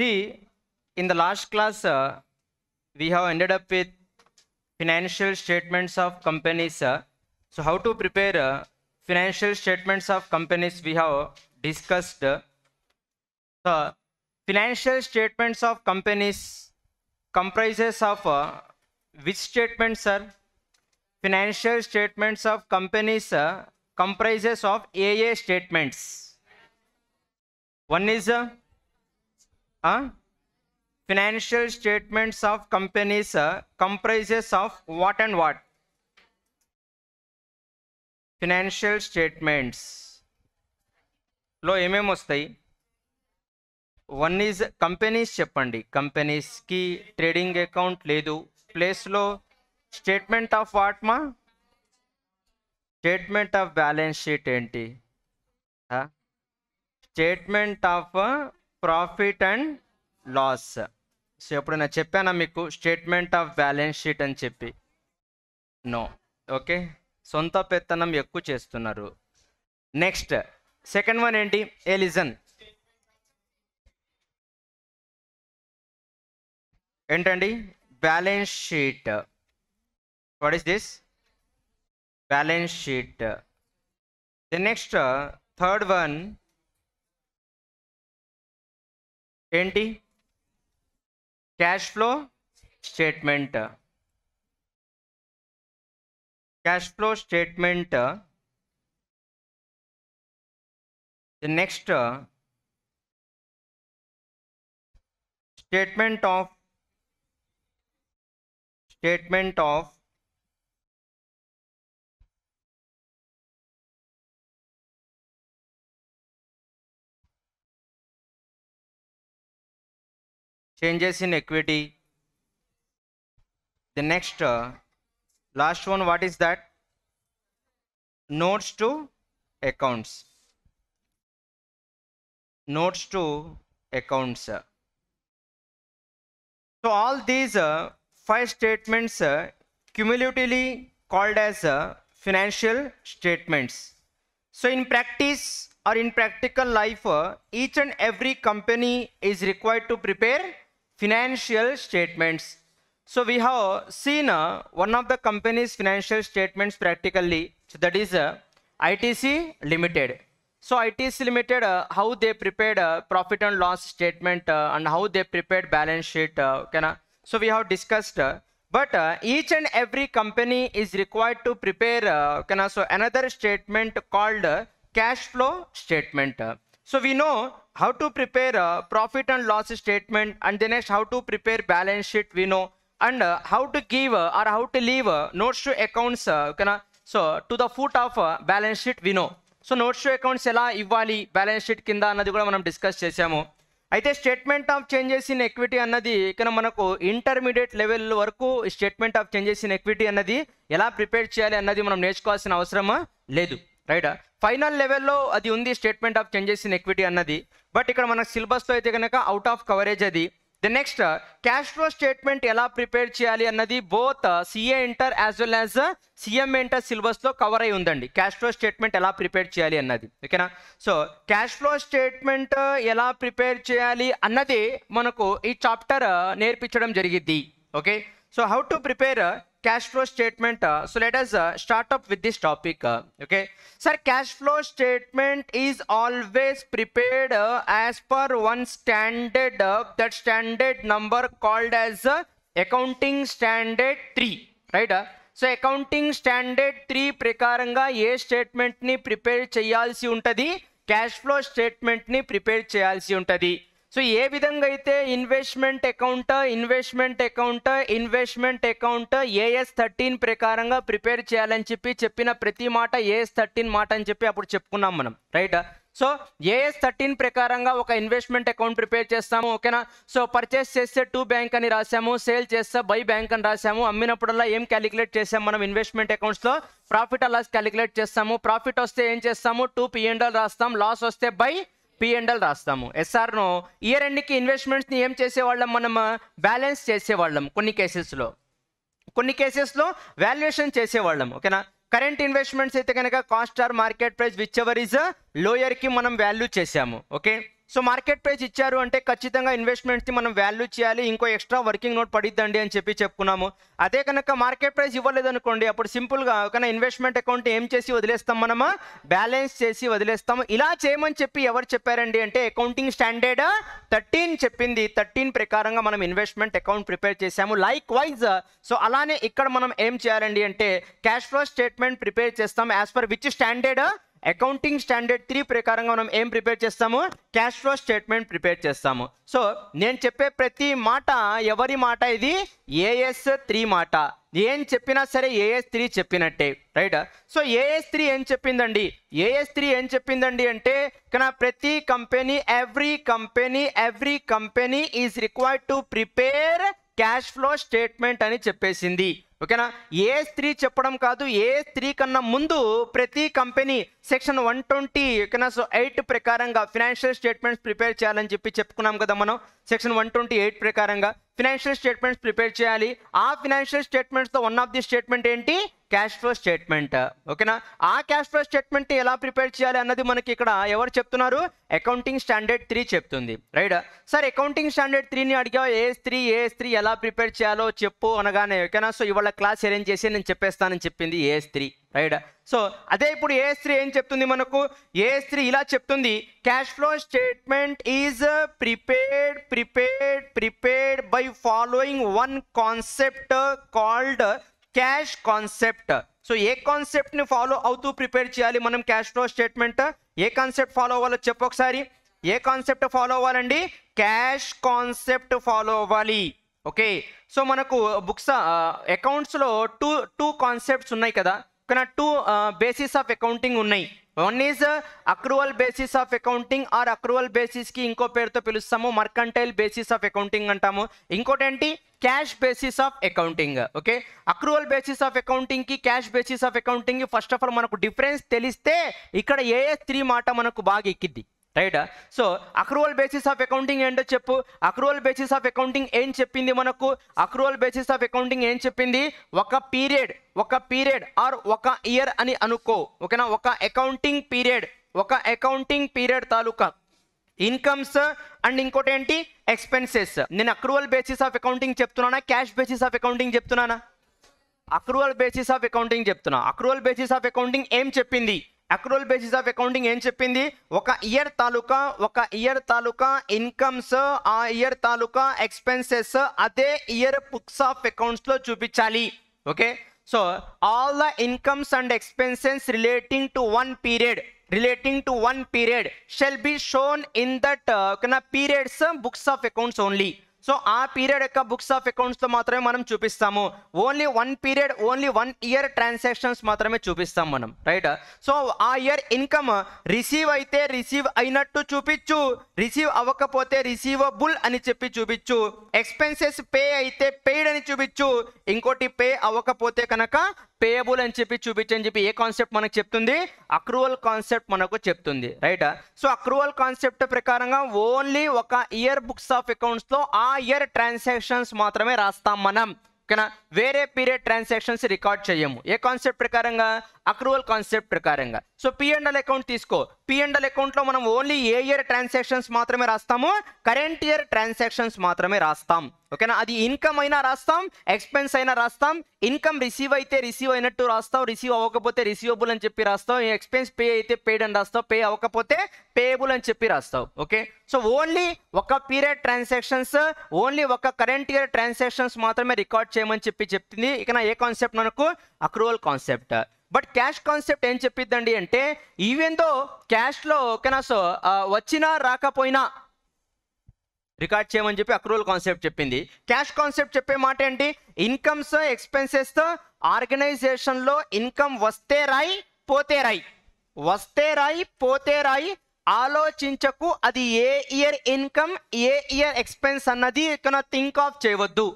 See, in the last class, uh, we have ended up with financial statements of companies. Uh, so how to prepare uh, financial statements of companies we have discussed. The financial statements of companies comprises of uh, which statements Sir, financial statements of companies uh, comprises of AA statements. One is uh, financial statements of companies comprises of what and what financial లో ఏమేమి వస్తాయి one is companies చెప్పండి కంపెనీస్కి trading account లేదు ప్లేస్లో statement of what మా statement of balance sheet ఏంటి statement of profit and loss so ఎప్పుడైనా చెప్పానా మీకు స్టేట్మెంట్ ఆఫ్ బ్యాలెన్స్ షీట్ అని చెప్పి నో ఓకే సొంత పెత్తనం ఎక్కువ చేస్తున్నారు నెక్స్ట్ సెకండ్ వన్ ఏంటి ఏ లిజన్ ఏంటండి balance sheet what is this balance sheet the next third one ఏంటి cash flow statement cash flow statement the next statement of statement of changes in equity. The next, uh, last one, what is that? Notes to accounts. Notes to accounts. So all these uh, five statements uh, cumulatively called as uh, financial statements. So in practice or in practical life, uh, each and every company is required to prepare financial statements. So we have seen uh, one of the company's financial statements practically. So that is uh, ITC Limited. So ITC Limited, uh, how they prepared a uh, profit and loss statement uh, and how they prepared balance sheet. Uh, can, so we have discussed. but each and every company is required to prepare can, so another statement called cash flow statement. so we know how to prepare a profit and loss statement and the next how to prepare balance sheet we know and uh, how to give uh, or how to leave uh, notes to accounts uh, kana, so to the foot of uh, balance sheet we know so notes accounts ఎలా ఇవ్వాలి balance sheet కింద అన్నది కూడా మనం discuss చేసాము అయితే statement of changes in equity అన్నది ఇక్కడ మనకు ఇంటర్మీడియట్ లెవెల్ వరకు statement of changes in equity అన్నది ఎలా ప్రిపేర్ చేయాలి అన్నది మనం నేర్చుకోవాల్సిన అవసరం లేదు రైట్ ఫైనల్ లెవెల్లో అది ఉంది statement of changes in equity అన్నది బట్ ఇక్కడ మనకు సిలబస్లో అయితే కనుక అవుట్ ఆఫ్ కవరేజ్ అది the next cash flow statement ఎలా ప్రిపేర్ చేయాలి అన్నది both CA inter as well as CM inter సిలబస్లో కవర్ అయి ఉందండి క్యాష్ ఫ్లో స్టేట్మెంట్ ఎలా ప్రిపేర్ చేయాలి అన్నది ఓకేనా సో క్యాష్ ఫ్లో స్టేట్మెంట్ ఎలా ప్రిపేర్ చేయాలి అన్నది మనకు ఈ చాప్టర్ uh, నేర్పించడం జరిగింది okay so how to prepare cash flow statement uh, so let us uh, start up with this topic uh, okay sir cash flow statement is always prepared as per one standard that standard number called as accounting standard 3 right so accounting standard three ప్రకారంగా ఏ స్టేట్మెంట్ని prepare చేయాల్సి ఉంటుంది cash flow స్టేట్మెంట్ని prepare చేయాల్సి ఉంటుంది so ఏ విధంగా అయితే investment account investment account investment account AS thirteen ప్రకారంగా ప్రిపేర్ చేయాలని చెప్పి చెప్పిన ప్రతి మాట ఏఎస్ థర్టీన్ మాట అని చెప్పి అప్పుడు చెప్పుకున్నాం మనం రైట్ సో ఏఎస్ థర్టీన్ ప్రకారంగా ఒక ఇన్వెస్ట్మెంట్ అకౌంట్ ప్రిపేర్ చేస్తాము ఓకేనా సో పర్చేస్ చేస్తే టూ బ్యాంక్ అని రాసాము సేల్ చేస్తే బై బ్యాంక్ అని రాసాము అమ్మినప్పుడల్లా ఏం క్యాలిక్యులేట్ చేసాము మనం ఇన్వెస్ట్మెంట్ అకౌంట్స్లో ప్రాఫిట్ అలాస్ క్యాలిక్యులేట్ చేస్తాము ప్రాఫిట్ వస్తే ఏం చేస్తాము టూ పిఎండల్ రాస్తాం లాస్ వస్తే బై పిఎండ్ఎల్ రాస్తాము ఎస్ఆర్ను ఇయర్ ఎండ్కి ఇన్వెస్ట్మెంట్స్ని ఏం చేసేవాళ్ళం మనం బ్యాలెన్స్ చేసేవాళ్ళం కొన్ని కేసెస్లో కొన్ని కేసెస్లో వాల్యుయేషన్ చేసేవాళ్ళం ఓకేనా కరెంట్ ఇన్వెస్ట్మెంట్స్ అయితే కనుక cost or market price whichever is లోయర్కి మనం వాల్యూ చేసాము ఓకే సో మార్కెట్ ప్రైస్ ఇచ్చారు అంటే ఖచ్చితంగా ఇన్వెస్ట్మెంట్స్ని మనం వాల్యూ చేయాలి ఇంకో ఎక్స్ట్రా వర్కింగ్ నోట్ పడిద్దండి అని చెప్పి చెప్పుకున్నాము అదే కనుక మార్కెట్ ప్రైస్ ఇవ్వలేదనుకోండి అప్పుడు సింపుల్గా కానీ ఇన్వెస్ట్మెంట్ అకౌంట్ ఏం చేసి వదిలేస్తాం మనము బ్యాలెన్స్ చేసి వదిలేస్తాము ఇలా చేయమని చెప్పి ఎవరు చెప్పారండి అంటే అకౌంటింగ్ స్టాండర్డ్ థర్టీన్ చెప్పింది థర్టీన్ ప్రకారంగా మనం ఇన్వెస్ట్మెంట్ అకౌంట్ ప్రిపేర్ చేసాము లైక్ వైజ్ సో అలానే ఇక్కడ మనం ఏం చేయాలండి అంటే క్యాష్ ఫ్లో స్టేట్మెంట్ ప్రిపేర్ చేస్తాం as per which standard accounting standard three ప్రకారంగా మనం ఏం ప్రిపేర్ చేస్తాము క్యాష్ ఫ్లో స్టేట్మెంట్ ప్రిపేర్ చేస్తాము సో నేను చెప్పే ప్రతి మాట ఎవరి మాట ఇది ఏఎస్ త్రీ మాట ఏం చెప్పినా సరే ఏఎస్ త్రీ చెప్పినట్టే రైట్ సో ఏఎస్ త్రీ ఏం చెప్పిందండి ఏఎస్ త్రీ ఏం చెప్పిందండి అంటే ఇక్కడ ప్రతి company every company every company is required to prepare cash flow statement అని చెప్పేసింది ఓకేనా ఏ స్త్రీ చెప్పడం కాదు ఏ స్త్రీ కన్నా ముందు ప్రతి కంపెనీ సెక్షన్ వన్ ట్వంటీ ఓకేనా సో ఎయిట్ ప్రకారంగా ఫినాన్షియల్ స్టేట్మెంట్స్ ప్రిపేర్ చేయాలని చెప్పి చెప్పుకున్నాం కదా మనం సెక్షన్ వన్ ట్వంటీ ఎయిట్ ప్రకారంగా ఫినాన్షియల్ స్టేట్మెంట్స్ ప్రిపేర్ చేయాలి ఆ ఫినాన్షియల్ స్టేట్మెంట్స్తో వన్ ఆఫ్ ది స్టేట్మెంట్ ఏంటి క్యాష్ ఫ్లో స్టేట్మెంట్ ఓకేనా ఆ క్యాష్ ఫ్లో స్టేట్మెంట్ ఎలా ప్రిపేర్ చేయాలి అన్నది మనకి ఇక్కడ ఎవరు చెప్తున్నారు అకౌంటింగ్ స్టాండర్డ్ త్రీ చెప్తుంది రైట్ సార్ అకౌంటింగ్ స్టాండర్డ్ త్రీని అడిగా ఏ త్రీ ఏ త్రీ ఎలా ప్రిపేర్ చేయాలో చెప్పు అనగానే ఓకేనా సో ఇవాళ క్లాస్ అరేంజ్ చేసి నేను చెప్పేస్తానని చెప్పింది ఏ స్త్రీ రైట్ సో అదే ఇప్పుడు ఏ స్త్రీ ఏం చెప్తుంది మనకు ఏ స్త్రీ ఇలా చెప్తుంది cash flow statement is prepared prepared prepared by following one concept called cash concept so ఏ కాన్సెప్ట్ని ఫాలో అవుతూ ప్రిపేర్ చేయాలి మనం క్యాష్ ఫ్లో స్టేట్మెంట్ ఏ కాన్సెప్ట్ ఫాలో అవ్వాలో చెప్పు ఒకసారి ఏ కాన్సెప్ట్ ఫాలో అవ్వాలండి క్యాష్ కాన్సెప్ట్ ఫాలో అవ్వాలి ఓకే సో మనకు బుక్స్ అకౌంట్స్లో టూ టూ కాన్సెప్ట్స్ ఉన్నాయి కదా ఇక్కడ టూ బేసిస్ ఆఫ్ అకౌంటింగ్ ఉన్నాయి one is accrual basis of accounting or accrual బేసిస్కి ఇంకో పేరుతో పిలుస్తాము మర్కంటైల్ బేసిస్ ఆఫ్ అకౌంటింగ్ అంటాము ఇంకోటి ఏంటి cash basis of accounting okay accrual basis of అకౌంటింగ్కి క్యాష్ బేసిస్ ఆఫ్ అకౌంటింగ్కి ఫస్ట్ ఆఫ్ ఆల్ మనకు డిఫరెన్స్ తెలిస్తే ఇక్కడ ఏ త్రీ మాట మనకు బాగా ఎక్కిద్ది right so accrual basis of accounting ఏంటో చెప్పు అక్రూవల్ బేసిస్ ఆఫ్ అకౌంటింగ్ ఏం చెప్పింది మనకు అక్రూవల్ బేసిస్ ఆఫ్ అకౌంటింగ్ ఏం చెప్పింది ఒక పీరియడ్ ఒక పీరియడ్ ఆర్ ఒక ఇయర్ అని అనుకో ఓకేనా ఒక అకౌంటింగ్ పీరియడ్ ఒక అకౌంటింగ్ పీరియడ్ తాలూకా ఇన్కమ్స్ అండ్ ఇంకోటి ఏంటి ఎక్స్పెన్సెస్ నేను అక్రూవల్ బేసిస్ ఆఫ్ అకౌంటింగ్ చెప్తున్నానా క్యాష్ బేసిస్ ఆఫ్ అకౌంటింగ్ చెప్తున్నానా అక్రూవల్ బేసిస్ ఆఫ్ అకౌంటింగ్ చెప్తున్నా అక్రూవల్ బేసిస్ ఆఫ్ అకౌంటింగ్ ఏం చెప్పింది అక్రోల్ బేసిస్ ఆఫ్ అకౌంటింగ్ ఏం చెప్పింది ఒక ఇయర్ తాలూకా ఒక ఇయర్ తాలూకా ఇన్కమ్స్ ఆ ఇయర్ తాలూకా ఎక్స్పెన్సెస్ అదే ఇయర్ బుక్స్ ఆఫ్ అకౌంట్స్లో చూపించాలి okay so all the incomes and expenses relating to one period relating to one period shall be shown in that uh, periods books of accounts only so ఆ period యొక్క books of అకౌంట్స్తో మాత్రమే మనం చూపిస్తాము only one period only one year transactions మాత్రమే చూపిస్తాం మనం right so ఆ ఇయర్ ఇన్కమ్ రిసీవ్ అయితే రిసీవ్ అయినట్టు చూపించు రిసీవ్ అవ్వకపోతే రిసీవబుల్ అని చెప్పి చూపించు ఎక్స్పెన్సెస్ పే అయితే పెయిడ్ అని చూపించు ఇంకోటి పే అవ్వకపోతే కనుక పేయబుల్ అని చెప్పి చూపించని చెప్పి ఏ కాన్సెప్ట్ మనకు చెప్తుంది అక్రూవల్ కాన్సెప్ట్ మనకు చెప్తుంది రైట్ సో అక్రూవల్ కాన్సెప్ట్ ప్రకారంగా ఓన్లీ ఒక ఇయర్ బుక్స్ ఆఫ్ అకౌంట్స్లో ఆ ఇయర్ ట్రాన్సాక్షన్స్ మాత్రమే రాస్తాం మనం ఓకేనా వేరే పీరియడ్ ట్రాన్సాక్షన్స్ రికార్డ్ చేయము ఏ కాన్సెప్ట్ ప్రకారంగా అక్రూవల్ కాన్సెప్ట్ ప్రకారంగా so P and L account తీసుకో పి అండ్ ఎల్ అకౌంట్లో మనం ఓన్లీ ఏ ఇయర్ ట్రాన్సాక్షన్స్ మాత్రమే రాస్తాము కరెంట్ ఇయర్ ట్రాన్సాక్షన్స్ మాత్రమే రాస్తాం ఓకేనా అది ఇన్కమ్ అయినా రాస్తాం ఎక్స్పెన్స్ అయినా రాస్తాం ఇన్కమ్ రిసీవ్ అయితే రిసీవ్ అయినట్టు రాస్తాం రిసీవ్ అవ్వకపోతే రిసీవబుల్ అని చెప్పి రాస్తాం ఎక్స్పెన్స్ పే అయితే పేడ్ అని రాస్తావు పే అవ్వకపోతే పేయబుల్ అని చెప్పి రాస్తావు ఓకే సో ఓన్లీ ఒక పీరియడ్ ట్రాన్సాక్షన్స్ ఓన్లీ ఒక కరెంట్ ఇయర్ ట్రాన్సాక్షన్స్ మాత్రమే రికార్డ్ చేయమని చెప్పి చెప్తుంది ఇక ఏ కాన్సెప్ట్ మనకు accrual concept but cash concept ఏం చెప్పిద్దండి అంటే ఈవెందో క్యాష్లో ఓకేనా సో వచ్చినా రాకపోయినా రికార్డ్ చేయమని చెప్పి అక్రూవల్ కాన్సెప్ట్ చెప్పింది క్యాష్ కాన్సెప్ట్ చెప్పే మాట ఏంటి ఇన్కమ్స్ ఎక్స్పెన్సెస్తో ఆర్గనైజేషన్లో ఇన్కమ్ వస్తే రాయి పోతే రాయి వస్తే రాయి పోతే రాయి ఆలోచించకు అది ఏ ఇయర్ ఇన్కమ్ ఏ ఇయర్ ఎక్స్పెన్స్ అన్నది ఇక్కడ థింక్ ఆఫ్ చేయవద్దు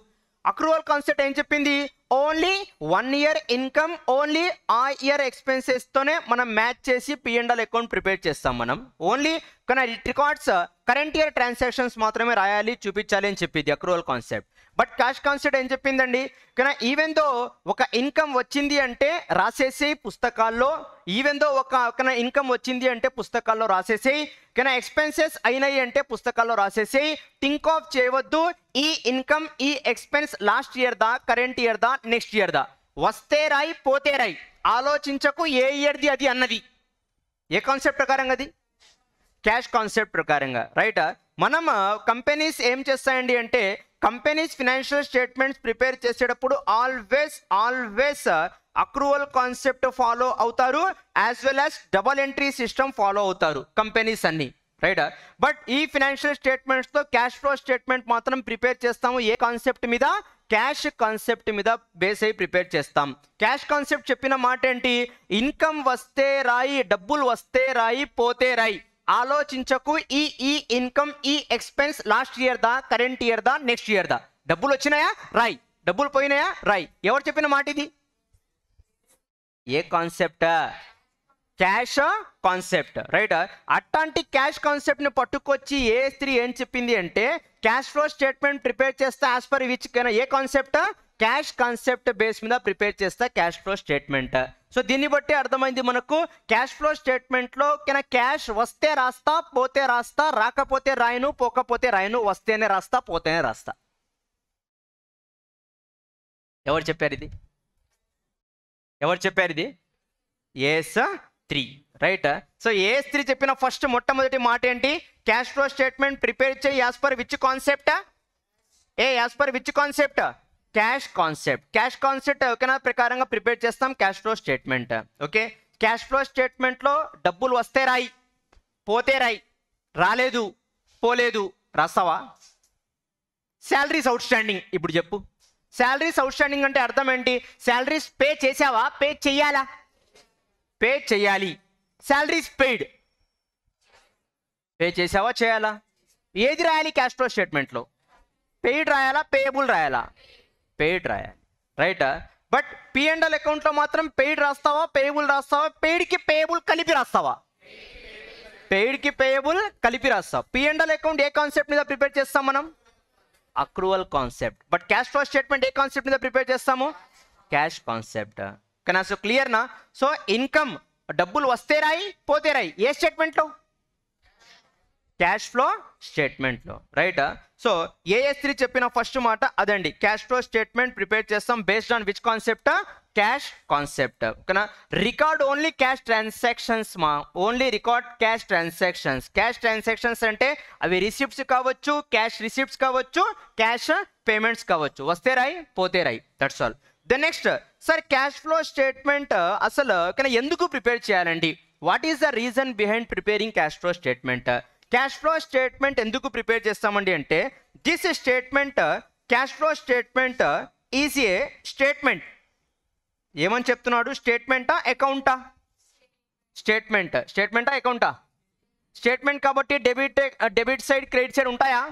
అక్రూవల్ కాన్సెప్ట్ ఏం చెప్పింది only one year income only ఆ ఇయర్ ఎక్స్పెన్సెస్తోనే మనం మ్యాచ్ చేసి పిఎండ్ఎల్ అకౌంట్ ప్రిపేర్ చేస్తాం మనం ఓన్లీ కానీ రికార్డ్స్ కరెంట్ ఇయర్ ట్రాన్సాక్షన్స్ మాత్రమే రాయాలి చూపించాలి అని చెప్పింది accrual concept but cash concept ఏం చెప్పిందండి కానీ ఈవెన్ దో ఒక ఇన్కమ్ వచ్చింది అంటే రాసేసేయి పుస్తకాల్లో ఈవెన్ దో ఒక ఇన్కమ్ వచ్చింది అంటే పుస్తకాల్లో రాసేసేయి కానీ ఎక్స్పెన్సెస్ అయినాయి అంటే పుస్తకాల్లో రాసేసేయి థింక్ ఆఫ్ చేయవద్దు ఈ ఇన్కమ్ ఈ ఎక్స్పెన్స్ లాస్ట్ ఇయర్ దా కరెంట్ ఇయర్ దా నెక్స్ట్ ఇయర్ దా వస్తే రాయి పోతే రాయి ఆలోచించకు ఏ ఇయర్ది అది అన్నది ఏ కాన్సెప్ట్ ప్రకారం అది క్యాష్ కాన్సెప్ట్ ప్రకారంగా రైట్ మనం కంపెనీస్ ఏం చేస్తాయండి అంటే కంపెనీస్ ఫినాన్షియల్ స్టేట్మెంట్స్ ప్రిపేర్ చేసేటప్పుడు always always accrual concept follow అవుతారు as well as double entry system follow అవుతారు కంపెనీస్ అన్నీ రైట్ బట్ ఈ ఫినాన్షియల్ స్టేట్మెంట్స్తో క్యాష్ ఫ్లో స్టేట్మెంట్ మాత్రం ప్రిపేర్ చేస్తాము ఏ కాన్సెప్ట్ మీద క్యాష్ కాన్సెప్ట్ మీద బేస్ అయి ప్రిపేర్ చేస్తాం క్యాష్ కాన్సెప్ట్ చెప్పిన మాట ఏంటి ఇన్కమ్ వస్తే రాయి డబ్బులు వస్తే రాయి పోతే రాయి ఆలోచించకు ఈ ఈ ఇన్కమ్ ఈ ఎక్స్పెన్స్ లాస్ట్ ఇయర్ దా కరెంట్ ఇయర్ దా నెక్స్ట్ ఇయర్ దా డబ్బులు వచ్చినాయా రాయ్ డబ్బులు పోయినాయా రాయ్ ఎవరు చెప్పిన మాట ఇది ఏ కాన్సెప్ట్ క్యాష్ కాన్సెప్ట్ రైట్ అట్లాంటి క్యాష్ కాన్సెప్ట్ని పట్టుకొచ్చి ఏ స్త్రీ ఏం చెప్పింది అంటే క్యాష్ ఫ్లో స్టేట్మెంట్ ప్రిపేర్ చేస్తే యాజ్ పర్ విచ్ ఏ కాన్సెప్ట్ క్యాష్ కాన్సెప్ట్ బేస్ మీద ప్రిపేర్ చేస్తా క్యాష్ ఫ్లో స్టేట్మెంట్ సో దీన్ని బట్టి అర్థమైంది మనకు క్యాష్ ఫ్లో స్టేట్మెంట్లో కన్నా క్యాష్ వస్తే రాస్తా పోతే రాస్తా రాకపోతే రాయను పోకపోతే రాయను వస్తేనే రాస్తా పోతేనే రాస్తా ఎవరు చెప్పారు ఇది ఎవరు చెప్పారు ఇది ఏస్ త్రీ రైట్ సో ఏ స్త్రీ చెప్పిన ఫస్ట్ మొట్టమొదటి మాట ఏంటి క్యాష్ ఫ్లో స్టేట్మెంట్ ప్రిపేర్ చేయి యాజ్ పర్ విచ్ కాన్సెప్ట్ ఏ as per which concept cash concept cash concept ఓకేనా ప్రకారంగా ప్రిపేర్ చేస్తాం cash flow statement okay cash flow స్టేట్మెంట్లో డబ్బులు వస్తే రాయి పోతే రాయి రాలేదు పోలేదు రాస్తావా శాలరీస్ అవుట్ స్టాండింగ్ ఇప్పుడు చెప్పు శాలరీస్ అవుట్ స్టాండింగ్ అంటే అర్థం ఏంటి శాలరీస్ పే చేసావా పే చెయ్యాలా పే చెయ్యాలి శాలరీస్ పెయిడ్ పే చేసావా చేయాలా ఏది రాయాలి క్యాష్ ఫ్లో స్టేట్మెంట్లో పెయిడ్ రాయాలా పేయబుల్ రాయాలా పెయిడ్ రాయాలి రైటా బట్ పి అకౌంట్లో మాత్రం పెయిడ్ రాస్తావా పేయబుల్ రాస్తావా పెయిడ్కి పేయబుల్ కలిపి రాస్తావా పెయిడ్కి పేయబుల్ కలిపి రాస్తావు పి అకౌంట్ ఏ కాన్సెప్ట్ మీద ప్రిపేర్ చేస్తాం మనం accrual concept but cash flow statement ఏ కాన్సెప్ట్ మీద ప్రిపేర్ చేస్తాము క్యాష్ కాన్సెప్ట్ ఓకేనా సో క్లియర్నా సో ఇన్కమ్ డబ్బులు వస్తే రాయి పోతే రాయి ఏ స్టేట్మెంట్లో క్యాష్ ఫ్లో స్టేట్మెంట్లో రైట్ సో ఏఎస్ త్రీ చెప్పిన ఫస్ట్ మాట అదండి క్యాష్ ఫ్లో స్టేట్మెంట్ ప్రిపేర్ చేస్తాం based on which concept cash concept ఓకేనా రికార్డ్ ఓన్లీ క్యాష్ ట్రాన్సాక్షన్స్ మా only record cash transactions cash transactions అంటే అవి రిసిప్ట్స్ కావచ్చు క్యాష్ రిసిప్ట్స్ కావచ్చు క్యాష్ పేమెంట్స్ కావచ్చు వస్తే రాయి పోతే రాయి that's all the next sir cash flow statement అసలు ఎందుకు ప్రిపేర్ చేయాలండి what is the reason behind preparing cash flow statement cash flow statement ఎందుకు ప్రిపేర్ చేస్తామండి అంటే this statement cash flow statement is a statement ఏమని చెప్తున్నాడు స్టేట్మెంటా అకౌంటా స్టేట్మెంట్ స్టేట్మెంటా అకౌంటా స్టేట్మెంట్ కాబట్టి debit debit side credit side ఉంటాయా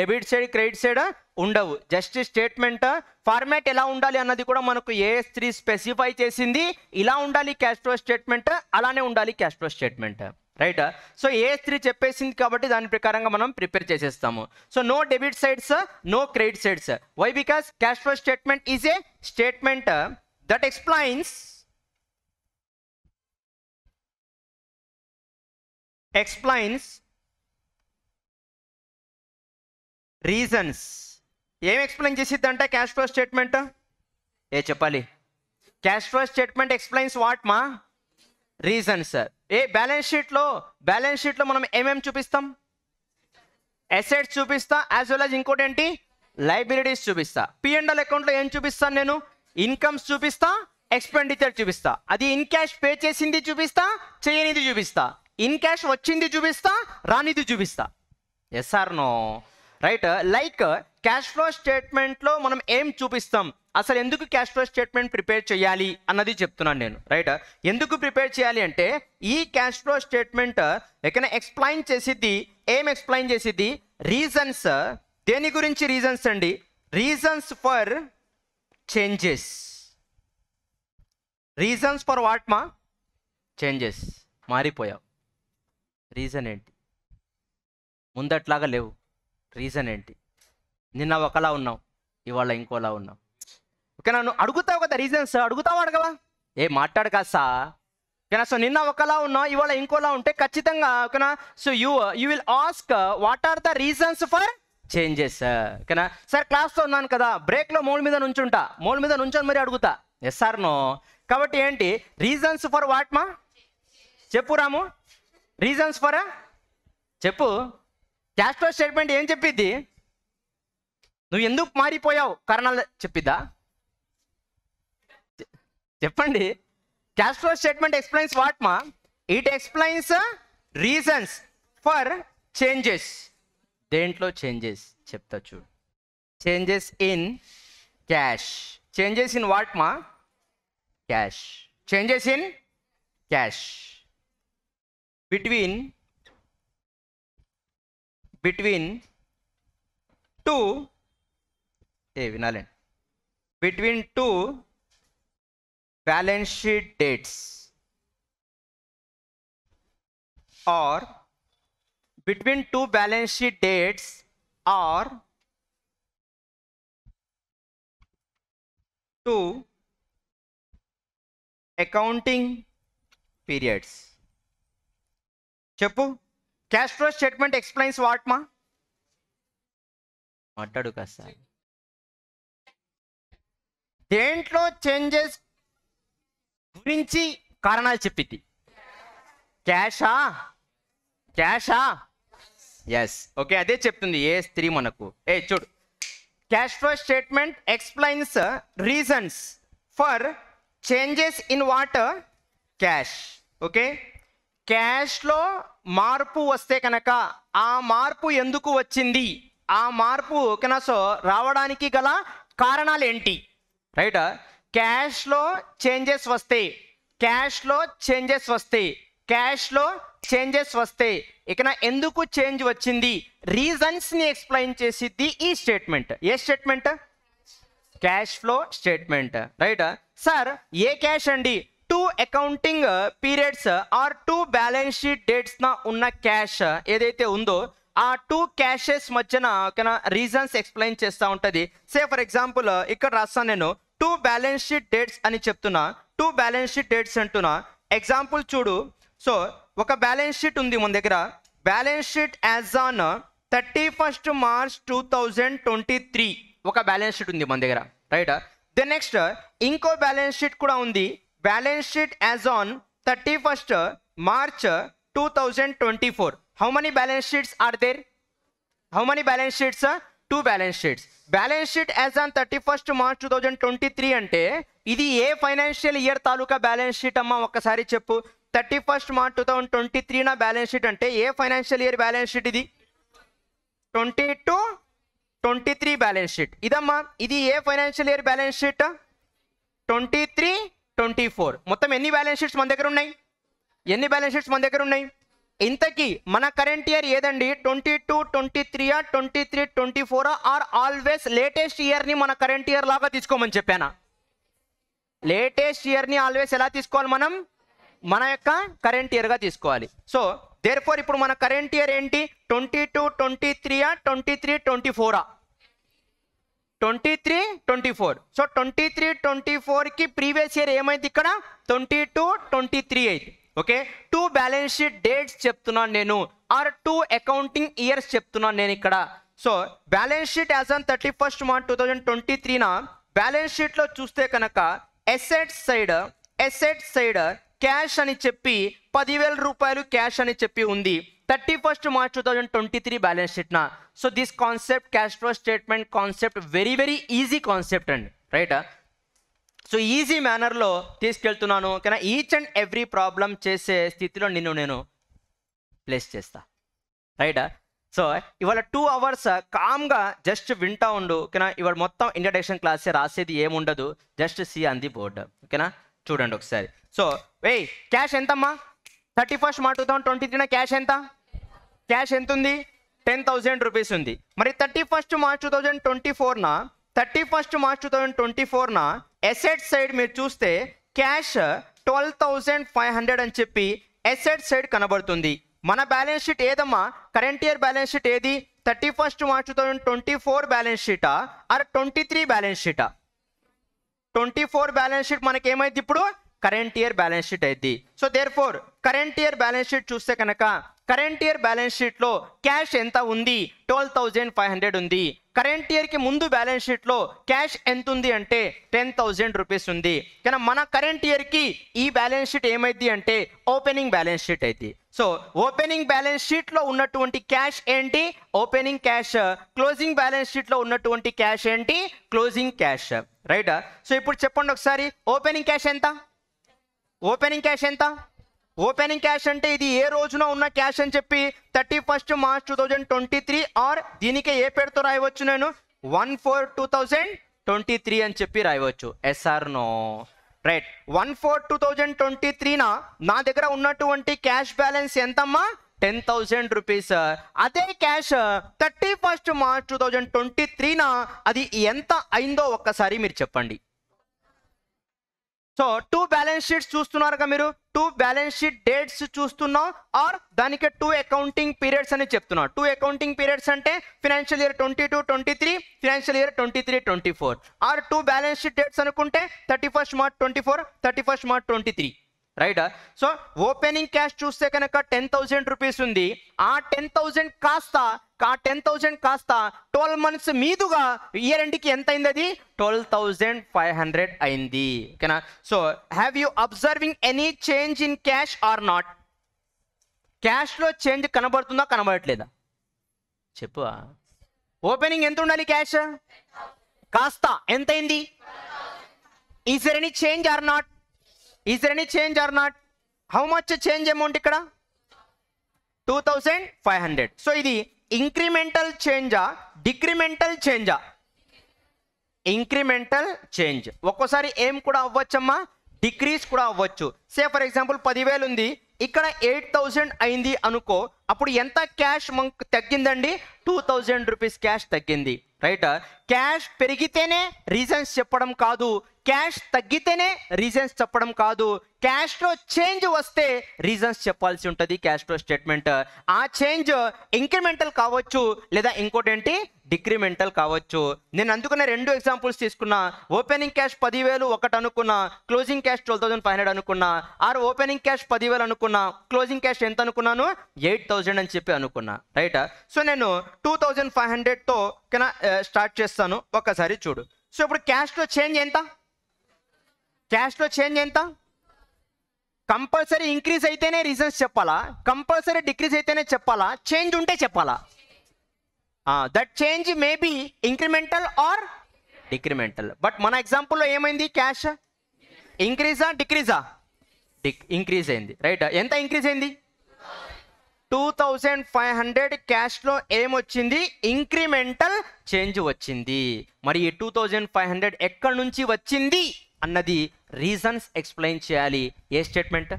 డెబిట్ సైడ్ క్రెడిట్ సైడ్ ఉండవు జస్ట్ స్టేట్మెంట్ ఫార్మాట్ ఎలా ఉండాలి అన్నది కూడా మనకు ఏ స్త్రీ స్పెసిఫై చేసింది ఇలా ఉండాలి క్యాష్ ఫ్లో స్టేట్మెంట్ అలానే ఉండాలి cash flow statement right so ఏ స్త్రీ చెప్పేసింది కాబట్టి దాని ప్రకారంగా మనం ప్రిపేర్ చేసేస్తాము so no debit sides no credit sides why because cash flow statement is a statement that explains explains reasons ఏం ఎక్స్ప్లెయిన్ అంటే క్యాష్ ఫ్లో స్టేట్మెంట్ ఏ చెప్పాలి cash flow statement explains what మా రీజన్ సార్ ఏ balance షీట్లో balance షీట్లో మనం ఏమేమి చూపిస్తాం ఎసెట్స్ చూపిస్తా యాజ్ వెల్ యాజ్ ఇంకోటి ఏంటి లైబిలిటీస్ చూపిస్తా పిఎండ్ఎల్ అకౌంట్లో ఏం చూపిస్తాను నేను ఇన్కమ్స్ చూపిస్తా ఎక్స్పెండిచర్ చూపిస్తా అది ఇన్ క్యాష్ పే చేసింది చూపిస్తా చేయనిది చూపిస్తా ఇన్ క్యాష్ వచ్చింది చూపిస్తా రానిది చూపిస్తా yes or no no right like cash flow స్టేట్మెంట్లో మనం ఏం చూపిస్తాం అసలు ఎందుకు క్యాష్ ఫ్లో స్టేట్మెంట్ ప్రిపేర్ చేయాలి అన్నది చెప్తున్నాను నేను రైట్ ఎందుకు ప్రిపేర్ చేయాలి అంటే ఈ క్యాష్ ఫ్లో స్టేట్మెంట్ ఎక్కడ ఎక్స్ప్లెయిన్ చేసిద్ది ఏం ఎక్స్ప్లెయిన్ చేసిద్ది రీజన్స్ దేని గురించి రీజన్స్ అండి reasons for changes reasons for what మా చేంజెస్ మారిపోయావు రీజన్ ఏంటి ముందట్లాగా లేవు రీజన్ ఏంటి నిన్న ఒకలా ఉన్నావు ఇవాళ ఇంకోలా ఉన్నావు ఇక నువ్వు అడుగుతావు కదా రీజన్స్ అడుగుతావు అడగవా ఏ మాట్లాడు కాదు సా సో నిన్న ఒకలా ఉన్నా ఇవాళ ఇంకోలా ఉంటే ఖచ్చితంగా ఓకేనా so you you will ask what are the reasons for changes ఓకేనా సార్ క్లాస్తో ఉన్నాను కదా బ్రేక్లో మోల్ మీద నుంచుంటా మోల్ మీద నుంచొని మరీ అడుగుతా ఎస్ సార్ నో కాబట్టి ఏంటి రీజన్స్ ఫర్ వాట్ మా చెప్పు రాము రీజన్స్ ఫర్ చెప్పు క్యాష్ స్టేట్మెంట్ ఏం చెప్పిద్ది నువ్వు ఎందుకు మారిపోయావు కారణాలు చెప్పిద్దా చెప్పండి cash flow statement explains what మా it explains reasons for changes దేంట్లో చేంజెస్ చెప్తా చూడు changes in cash changes in what మా cash changes in cash between between two ఏ వినాలండి between two balance sheet dates और between two balance sheet dates or two accounting periods చెప్పు cash flow statement explains what మా మాట్లాడు కాస్త దేంట్లో changes గురించి కారణాలు చెప్పిద్ది క్యాషా క్యాషా ఎస్ ఓకే అదే చెప్తుంది ఏ స్త్రీ మనకు ఏ చూడు cash flow statement explains reasons for changes in what cash okay క్యాష్లో మార్పు వస్తే కనుక ఆ మార్పు ఎందుకు వచ్చింది ఆ మార్పు ఓకేనా సో రావడానికి గల కారణాలు ఏంటి రైటా క్యాష్లో చేంజెస్ వస్తాయి క్యాష్లో చేంజెస్ వస్తాయి క్యాష్లో చేంజెస్ వస్తాయి ఇకన ఎందుకు చేంజ్ వచ్చింది రీజన్స్ని ఎక్స్ప్లెయిన్ చేసిద్ది ఈ స్టేట్మెంట్ ఏ statement cash flow statement right sir ఏ క్యాష్ అండి two accounting periods or two balance sheet డేట్స్న ఉన్న క్యాష్ ఏదైతే ఉందో ఆ టూ క్యాషెస్ మధ్యన రీజన్స్ ఎక్స్ప్లెయిన్ చేస్తూ ఉంటుంది సే ఫర్ ఎగ్జాంపుల్ ఇక్కడ రాస్తాను నేను టూ బ్యాలెన్స్ షీట్ డేట్స్ అని చెప్తున్నా టూ బ్యాలెన్స్ షీట్ డేట్స్ అంటున్నా ఎగ్జాంపుల్ చూడు సో ఒక బ్యాలెన్స్ షీట్ ఉంది మన దగ్గర balance sheet as on thirty first March two thousand twenty three ఒక బ్యాలెన్స్ షీట్ ఉంది మన దగ్గర రైట్ దెన్ నెక్స్ట్ ఇంకో బ్యాలెన్స్ షీట్ కూడా ఉంది balance sheet as on thirty first March two thousand twenty four how many balance sheets are there how many balance sheets two balance sheets balance sheet as on thirty first March two thousand twenty three అంటే ఇది ఏ financial year తాలూకా balance sheet అమ్మా ఒక్కసారి చెప్పు thirty first March two thousand twenty three నా balance sheet అంటే ఏ ఫైనాన్షియల్ ఇయర్ బ్యాలెన్స్ షీట్ ఇది twenty two twenty three balance sheet ఇదమ్మా ఇది ఏ financial year balance sheet twenty three twenty four మొత్తం ఎన్ని బ్యాలెన్స్ షీట్స్ మన దగ్గర ఉన్నాయి ఎన్ని బ్యాలెన్స్ షీట్స్ మన దగ్గర ఉన్నాయి ఇంతకీ మన కరెంట్ ఇయర్ ఏదండి ట్వంటీ టూ ట్వంటీ ఆ twenty three twenty four or always latest ఇయర్ని మన కరెంట్ ఇయర్ లాగా తీసుకోమని చెప్పానా లేటెస్ట్ ఇయర్ని ఆల్వేస్ ఎలా తీసుకోవాలి మనం మన యొక్క కరెంట్ ఇయర్గా తీసుకోవాలి సో దేర్ ఫోర్ ఇప్పుడు మన కరెంట్ ఇయర్ ఏంటి ట్వంటీ టూ ట్వంటీ ఆ ట్వంటీ త్రీ ట్వంటీ ఫోరా twenty three twenty four so twenty three twenty ఫోర్కి ప్రీవియస్ ఇయర్ ఏమైంది ఇక్కడ ట్వంటీ టూ ట్వంటీ త్రీ అయింది okay two balance sheet dates చెప్తున్నాను నేను ఆర్ టూ అకౌంటింగ్ ఇయర్స్ చెప్తున్నాను నేను ఇక్కడ so balance sheet as on thirty first March two thousand twenty త్రీన బ్యాలెన్స్ షీట్లో చూస్తే కనుక assets side assets side cash అని చెప్పి పదివేల రూపాయలు క్యాష్ అని చెప్పి ఉంది thirty first March two thousand twenty three balance షీట్న so this concept cash flow statement concept very very easy concept అండి రైట్ సో ఈజీ మేనర్లో తీసుకెళ్తున్నాను కానీ ఈచ్ అండ్ ఎవ్రీ ప్రాబ్లం చేసే స్థితిలో నిన్ను నేను ప్లేస్ చేస్తా రైటా సో ఇవాళ టూ అవర్స్ కామ్గా జస్ట్ వింటా ఉండు ఓకేనా ఇవాళ మొత్తం ఇంట్రడక్షన్ క్లాస్ రాసేది ఏముండదు జస్ట్ సి అంది బోర్డ్ ఓకేనా చూడండి ఒకసారి సో వెయ్ క్యాష్ ఎంతమ్మా థర్టీ ఫస్ట్ మా టూ థౌసండ్ ట్వంటీ త్రీన క్యాష్ ఎంత క్యాష్ ఎంత ఉంది టెన్ థౌజండ్ రూపీస్ ఉంది మరి thirty first March two thousand twenty ఫోర్న thirty first March two thousand twenty ఫోర్న ఎసెట్ సైడ్ మీరు చూస్తే cash twelve thousand five hundred అని చెప్పి ఎసెట్ సైడ్ కనబడుతుంది మన బ్యాలెన్స్ షీట్ ఏదమ్మా కరెంట్ ఇయర్ బ్యాలెన్స్ షీట్ ఏది thirty first March two twenty four balance షీటా or twenty three balance షీటా twenty four balance sheet మనకి ఏమైంది ఇప్పుడు కరెంట్ ఇయర్ బ్యాలెన్స్ షీట్ అయింది so therefore current year balance sheet చూస్తే కనుక current year balance షీట్లో cash ఎంత ఉంది ట్వెల్వ్ థౌజండ్ ఫైవ్ హండ్రెడ్ ఉంది కరెంట్ ఇయర్కి ముందు బ్యాలెన్స్ షీట్లో క్యాష్ ఎంత ఉంది అంటే టెన్ థౌజండ్ రూపీస్ ఉంది కానీ మన కరెంట్ ఇయర్కి ఈ బ్యాలెన్స్ షీట్ ఏమైంది అంటే ఓపెనింగ్ బ్యాలెన్స్ షీట్ అయింది సో ఓపెనింగ్ బ్యాలెన్స్ షీట్లో ఉన్నటువంటి క్యాష్ ఏంటి ఓపెనింగ్ క్యాష్ క్లోజింగ్ బ్యాలెన్స్ షీట్లో ఉన్నటువంటి క్యాష్ ఏంటి క్లోజింగ్ క్యాష్ రైట్ సో ఇప్పుడు చెప్పండి ఒకసారి ఓపెనింగ్ క్యాష్ ఎంత ఓపెనింగ్ క్యాష్ ఎంత ఓపెనింగ్ క్యాష్ అంటే ఇది ఏ రోజున ఉన్న క్యాష్ అని చెప్పి thirty first March two thousand twenty three or దీనికి ఏ పేరుతో రాయవచ్చు నేను one four two thousand twenty three అని చెప్పి రాయవచ్చు yes or no right one four two thousand twenty త్రీన నా దగ్గర ఉన్నటువంటి క్యాష్ బ్యాలెన్స్ ఎంతమ్మా టెన్ థౌజండ్ రూపీస్ అదే cash thirty first March two thousand twenty త్రీన అది ఎంత అయిందో ఒక్కసారి మీరు చెప్పండి సో టూ బ్యాలెన్స్ షీట్స్ చూస్తున్నారుగా మీరు టూ బ్యాలెన్స్ షీట్ డేట్స్ చూస్తున్నాం ఆర్ దానికి టూ అకౌంటింగ్ పీరియడ్స్ అని చెప్తున్నాం టూ అకౌంటింగ్ పీరియడ్స్ అంటే financial year twenty two twenty three financial year twenty three twenty four or two balance sheet dates అనుకుంటే thirty first March twenty four thirty first March twenty three right so opening cash చూస్తే కనుక ten thousand rupees ఉంది ఆ ten thousand కాస్త ఆ ten thousand కాస్త twelve months మీదుగా year ఎండ్కి ఎంత అయింది అది ట్వెల్వ్ థౌజండ్ ఫైవ్ హండ్రెడ్ అయింది ఓకేనా so have you observing any change in cash or not క్యాష్లో చేంజ్ కనబడుతుందా కనబడట్లేదా చెప్పు ఓపెనింగ్ ఎంత ఉండాలి క్యాష్ కాస్త ఎంత అయింది is any change or not is any change or not how much change amount ఇక్కడ two thousand five hundred so ఇది ఇంక్రిమెంటల్ చేంజా డిక్రిమెంటల్ చేంజా ఇంక్రిమెంటల్ చేంజ్ ఒక్కోసారి ఏం కూడా అవ్వచ్చమ్మా డిక్రీస్ కూడా అవ్వచ్చు సే ఫర్ ఎగ్జాంపుల్ పదివేలు ఉంది ఇక్కడ ఎయిట్ థౌజండ్ అయింది అనుకో అప్పుడు ఎంత క్యాష్ మనకు తగ్గిందండి టూ థౌజండ్ రూపీస్ క్యాష్ తగ్గింది రైట్ క్యాష్ పెరిగితేనే రీజన్స్ చెప్పడం కాదు క్యాష్ తగ్గితేనే రీజన్స్ చెప్పడం కాదు క్యాష్లో చేంజ్ వస్తే రీజన్స్ చెప్పాల్సి ఉంటుంది క్యాష్లో స్టేట్మెంట్ ఆ చేంజ్ ఇంక్రిమెంటల్ కావచ్చు లేదా ఇంకోటేంటి డిక్రిమెంటల్ కావచ్చు నేను అందుకనే రెండు ఎగ్జాంపుల్స్ తీసుకున్నా ఓపెనింగ్ క్యాష్ పదివేలు ఒకటి అనుకున్నా closing cash twelve thousand five hundred అనుకున్నా ఆర్ ఓపెనింగ్ క్యాష్ పదివేలు అనుకున్నా క్లోజింగ్ క్యాష్ ఎంత అనుకున్నాను ఎయిట్ థౌసండ్ అని చెప్పి అనుకున్నా రైట్ సో నేను టూ థౌసండ్ ఫైవ్ హండ్రెడ్తో స్టార్ట్ చేస్తాను ఒకసారి చూడు సో ఇప్పుడు క్యాష్లో చేంజ్ ఎంత క్యాష్లో చేంజ్ ఎంత కంపల్సరీ ఇంక్రీజ్ అయితేనే రీజన్స్ చెప్పాలా కంపల్సరీ డిక్రీజ్ అయితేనే చెప్పాలా చేంజ్ ఉంటే చెప్పాలా that change maybe incremental or decremental but మన ఎగ్జాంపుల్లో ఏమైంది క్యాష్ ఇంక్రీజా డిక్రీజా ఇంక్రీజ్ అయింది రైట్ ఎంత ఇంక్రీజ్ అయింది టూ థౌజండ్ ఫైవ్ హండ్రెడ్ క్యాష్లో ఏమొచ్చింది ఇంక్రిమెంటల్ చేంజ్ వచ్చింది మరి ఈ టూ థౌజండ్ ఫైవ్ హండ్రెడ్ ఎక్కడి నుంచి వచ్చింది అన్నది రీజన్స్ ఎక్స్ప్లెయిన్ చేయాలి ఏ స్టేట్మెంట్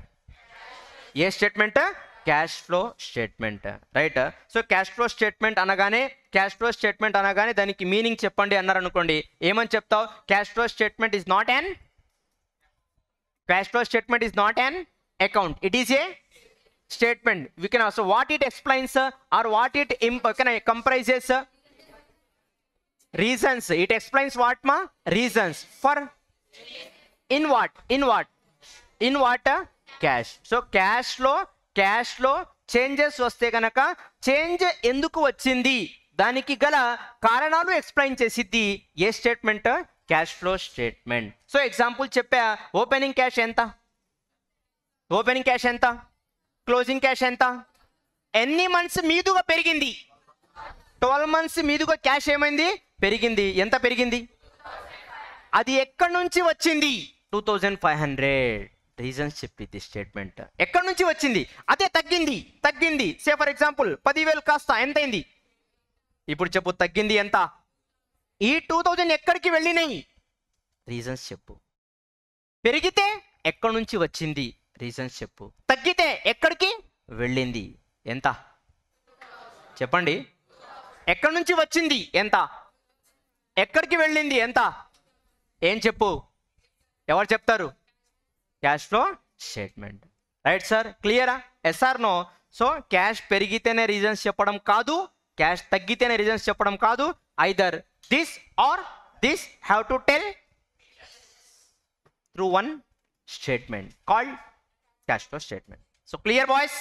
ఏ statement cash flow statement right so cash flow statement అనగానే క్యాష్ ఫ్లో స్టేట్మెంట్ అనగానే దానికి మీనింగ్ చెప్పండి అన్నారు అనుకోండి ఏమని చెప్తావు cash flow statement is not an cash flow statement is not an account it is a statement we can also what it explains or what it can comprises reasons it explains what మా reasons for in what in what in what cash so క్యాష్లో క్యాష్లో changes వస్తే కనుక change ఎందుకు వచ్చింది దానికి గల కారణాలు ఎక్స్ప్లెయిన్ చేసిద్ది ఏ statement cash flow statement so example చెప్పా ఓపెనింగ్ క్యాష్ ఎంత ఓపెనింగ్ క్యాష్ ఎంత క్లోజింగ్ క్యాష్ ఎంత ఎన్ని మంత్స్ మీదుగా పెరిగింది ట్వెల్వ్ మంత్స్ మీదుగా క్యాష్ ఏమైంది పెరిగింది ఎంత పెరిగింది అది ఎక్కడి నుంచి వచ్చింది two thousand five hundred reasons చెప్పింది స్టేట్మెంట్ ఎక్కడి నుంచి వచ్చింది అదే తగ్గింది తగ్గింది సే ఫర్ ఎగ్జాంపుల్ పదివేలు కాస్త ఎంతైంది ఇప్పుడు చెప్పు తగ్గింది ఎంత ఈ టూ థౌజండ్ ఎక్కడికి వెళ్ళినాయి రీజన్స్ చెప్పు పెరిగితే ఎక్కడి నుంచి వచ్చింది రీజన్స్ చెప్పు తగ్గితే ఎక్కడికి వెళ్ళింది ఎంత చెప్పండి ఎక్కడి నుంచి వచ్చింది ఎంత ఎక్కడికి వెళ్ళింది ఎంత ఏం చెప్పు ఎవరు చెప్తారు cash flow statement right sir క్లియరా నో సో క్యాష్ పెరిగితేనే రీజన్స్ చెప్పడం కాదు క్యాష్ తగ్గితేనే రీజన్స్ చెప్పడం కాదు either this or this have to tell through one statement called cash flow statement so clear boys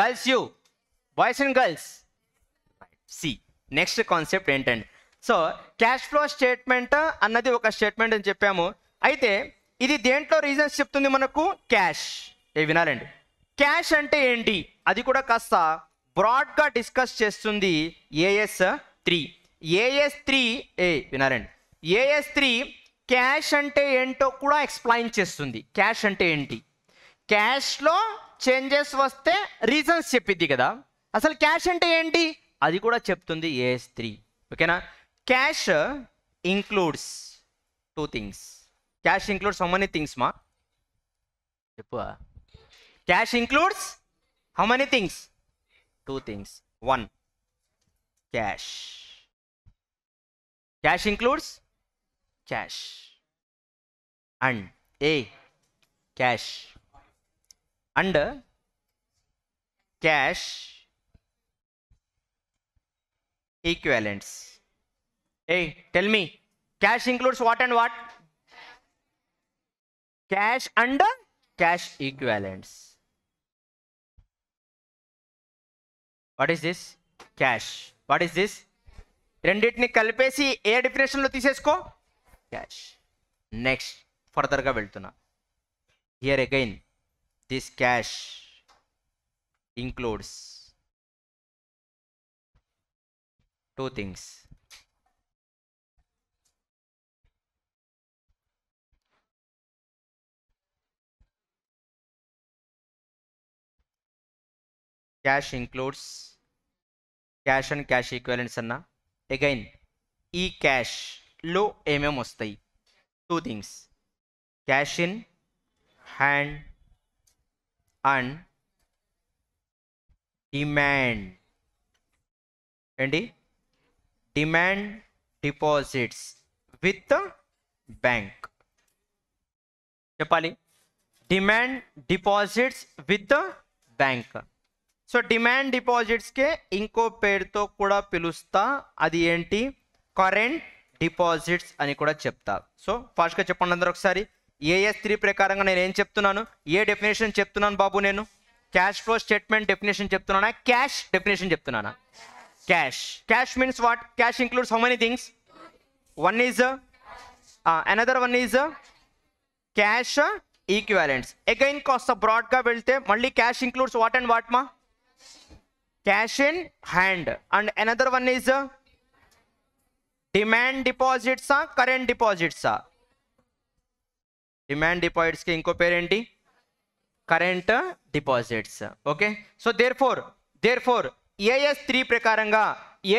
girls you boys and girls see next concept ఏంటండి so cash flow statement అన్నది ఒక statement అని చెప్పాము అయితే ఇది దేంట్లో రీజన్స్ చెప్తుంది మనకు క్యాష్ ఏ వినాలండి క్యాష్ అంటే ఏంటి అది కూడా కాస్త బ్రాడ్గా డిస్కస్ చేస్తుంది ఏఎస్ త్రీ ఏఎస్ త్రీ ఏ వినాలండి ఏఎస్ త్రీ క్యాష్ అంటే ఏంటో కూడా ఎక్స్ప్లెయిన్ చేస్తుంది క్యాష్ అంటే ఏంటి క్యాష్లో చేంజెస్ వస్తే రీజన్స్ చెప్పిద్ది కదా అసలు క్యాష్ అంటే ఏంటి అది కూడా చెప్తుంది ఏఎస్ త్రీ ఓకేనా cash includes two things Cash includes how many things, ma? Cash includes how many things? Two things. One, cash. Cash includes cash. And A, cash. Under cash equivalents. Hey, tell me, cash includes what and what? cash and cash equivalents. What is this? Cash. What is this? రెండింటిని కలిపేసి ఏ డిఫినేషన్లో తీసేసుకో cash next ఫర్దర్గా వెళ్తున్నా here again this cash includes two things cash includes cash and cash equivalents అన్న again ఈ క్యాష్లో ఏమేమి వస్తాయి two things cash in hand and demand ఏంటి డిమాండ్ డిపాజిట్స్ విత్ బ్యాంక్ చెప్పాలి demand deposits with bank so demand డిపాజిట్స్కే ఇంకో పేరుతో కూడా పిలుస్తా అది ఏంటి కరెంట్ డిపాజిట్స్ అని కూడా చెప్తా సో ఫాస్ట్గా చెప్పండి అందరూ ఒకసారి ఏఎస్ త్రీ ప్రకారంగా నేను ఏం చెప్తున్నాను ఏ డెఫినేషన్ చెప్తున్నాను బాబు నేను క్యాష్ ఫ్లో స్టేట్మెంట్ డెఫినేషన్ చెప్తున్నానా క్యాష్ డెఫినేషన్ చెప్తున్నానా cash cash means what cash includes how many things one is another one is cash equivalents again కాస్త బ్రాడ్గా వెళ్తే మళ్ళీ cash includes what and what మా cash in hand and another one is uh, demand డిపాజిట్సా current డిపాజిట్సా demand డిపాజిట్స్కి ఇంకో పేరేంటి current deposits okay so therefore therefore AS three ప్రకారంగా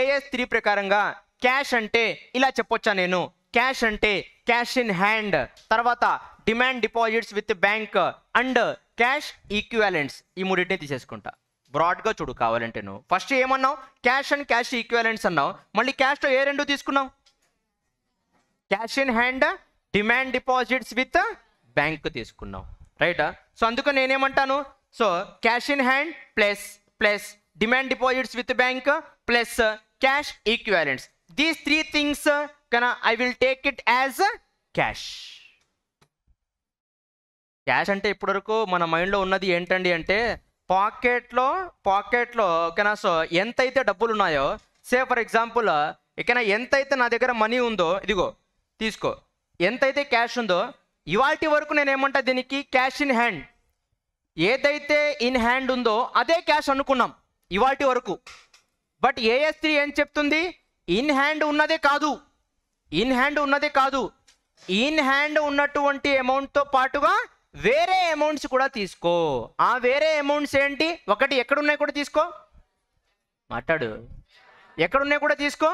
ఏఎస్ త్రీ ప్రకారంగా క్యాష్ అంటే ఇలా చెప్పొచ్చా నేను క్యాష్ అంటే క్యాష్ ఇన్ హ్యాండ్ తర్వాత demand deposits with bank and cash equivalents ఈ మూడింటిని తీసేసుకుంటా బ్రాడ్గా చూడు కావాలంటే నువ్వు ఫస్ట్ ఏమన్నావు క్యాష్ అండ్ క్యాష్ ఈక్వాలెంట్స్ అన్నావు మళ్ళీ క్యాష్లో ఏ రెండు తీసుకున్నావు cash in hand demand deposits with bank తీసుకున్నావు రైటా సో అందుకు నేనేమంటాను so cash in hand plus plus demand deposits with bank plus cash equivalents these three things కనా I will take it as cash cash అంటే ఇప్పటివరకు మన మైండ్లో ఉన్నది ఏంటండి అంటే పాకెట్లో పాకెట్లో ఓకేనా సో ఎంతైతే డబ్బులు ఉన్నాయో సే ఫర్ ఎగ్జాంపుల్ ఓకేనా ఎంతైతే నా దగ్గర మనీ ఉందో ఇదిగో తీసుకో ఎంతైతే క్యాష్ ఉందో ఇవాటి వరకు నేను ఏమంటా దీనికి క్యాష్ ఇన్ హ్యాండ్ ఏదైతే ఇన్ హ్యాండ్ ఉందో అదే క్యాష్ అనుకున్నాం ఇవాటి వరకు బట్ ఏఎస్ త్రీ ఏం చెప్తుంది ఇన్ హ్యాండ్ ఉన్నదే కాదు ఇన్ హ్యాండ్ ఉన్నదే కాదు ఇన్ హ్యాండ్ ఉన్నటువంటి అమౌంట్తో పాటుగా వేరే అమౌంట్స్ కూడా తీసుకో ఆ వేరే అమౌంట్స్ ఏంటి ఒకటి ఎక్కడున్నాయి కూడా తీసుకో మాట్లాడు ఎక్కడున్నాయి కూడా తీసుకో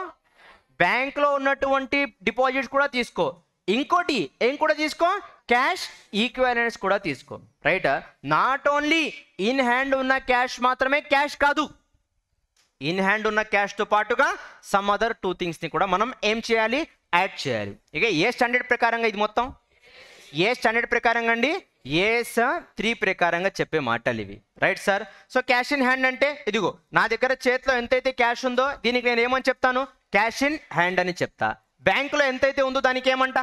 బ్యాంక్లో ఉన్నటువంటి డిపాజిట్స్ కూడా తీసుకో ఇంకోటి ఏం కూడా తీసుకో క్యాష్ ఈక్వాలెన్స్ కూడా తీసుకో right not only in hand ఉన్న క్యాష్ మాత్రమే క్యాష్ కాదు ఇన్ హ్యాండ్ ఉన్న క్యాష్తో పాటుగా సమ్ అదర్ టూ థింగ్స్ని కూడా మనం ఏం చేయాలి యాడ్ చేయాలి ఇక ఏ స్టాండర్డ్ ప్రకారంగా ఇది మొత్తం ఏ స్టాండర్డ్ ప్రకారంగా అండి ఏఎస్ త్రీ ప్రకారంగా చెప్పే మాటలు ఇవి right sir so cash in hand అంటే ఇదిగో నా దగ్గర చేతిలో ఎంతైతే క్యాష్ ఉందో దీనికి నేను ఏమని చెప్తాను క్యాష్ ఇన్ హ్యాండ్ అని చెప్తా బ్యాంకులో ఎంతైతే ఉందో దానికి ఏమంట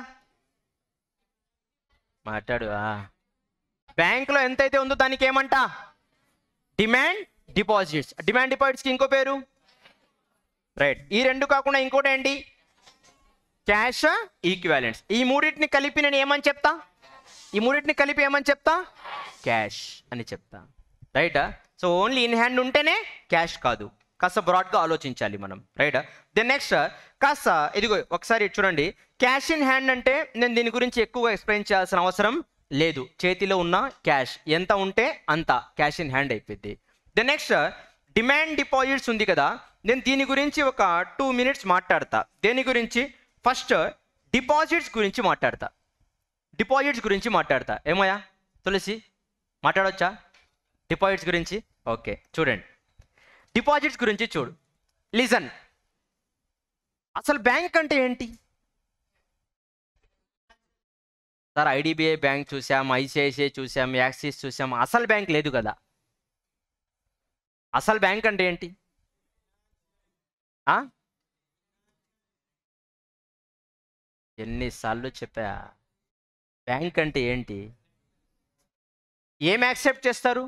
మాట్లాడు బ్యాంకులో ఎంతైతే ఉందో దానికి ఏమంట డిమాండ్ డిపాజిట్స్ డిమాండ్ డిపాజిట్స్కి ఇంకో పేరు రైట్ ఈ రెండు కాకుండా ఇంకోటి ఏంటి క్యాష్ ఈక్వాలెంట్స్ ఈ మూడింటిని కలిపి నేను ఏమని చెప్తా ఈ మూడింటిని కలిపి ఏమని చెప్తా క్యాష్ అని చెప్తా రైటా సో ఓన్లీ ఇన్ హ్యాండ్ ఉంటేనే క్యాష్ కాదు కాస్త బ్రాడ్గా ఆలోచించాలి మనం రైట్ దెన్ నెక్స్ట్ కాస్త ఇదిగో ఒకసారి చూడండి క్యాష్ ఇన్ హ్యాండ్ అంటే నేను దీని గురించి ఎక్కువగా ఎక్స్ప్లెయిన్ చేయాల్సిన అవసరం లేదు చేతిలో ఉన్న క్యాష్ ఎంత ఉంటే అంత క్యాష్ ఇన్ హ్యాండ్ అయిపోద్ది దెన్ నెక్స్ట్ డిమాండ్ డిపాజిట్స్ ఉంది కదా నేను దీని గురించి ఒక టూ మినిట్స్ మాట్లాడతా దేని గురించి ఫస్ట్ డిపాజిట్స్ గురించి మాట్లాడతా డిపాజిట్స్ గురించి మాట్లాడతా ఏమయ్యా తులసి మాట్లాడవచ్చా డిపాజిట్స్ గురించి ఓకే చూడండి డిపాజిట్స్ గురించి చూడు లిజన్ అసలు బ్యాంక్ అంటే ఏంటి సార్ ఐడిబిఐ బ్యాంక్ చూసాం ఐసిఐసిఐ చూసాం యాక్సిస్ చూసాం అసలు బ్యాంక్ లేదు కదా అసలు బ్యాంక్ అంటే ఏంటి ఎన్నిసార్లు చెప్పా బ్యాంక్ అంటే ఏంటి ఏం యాక్సెప్ట్ చేస్తారు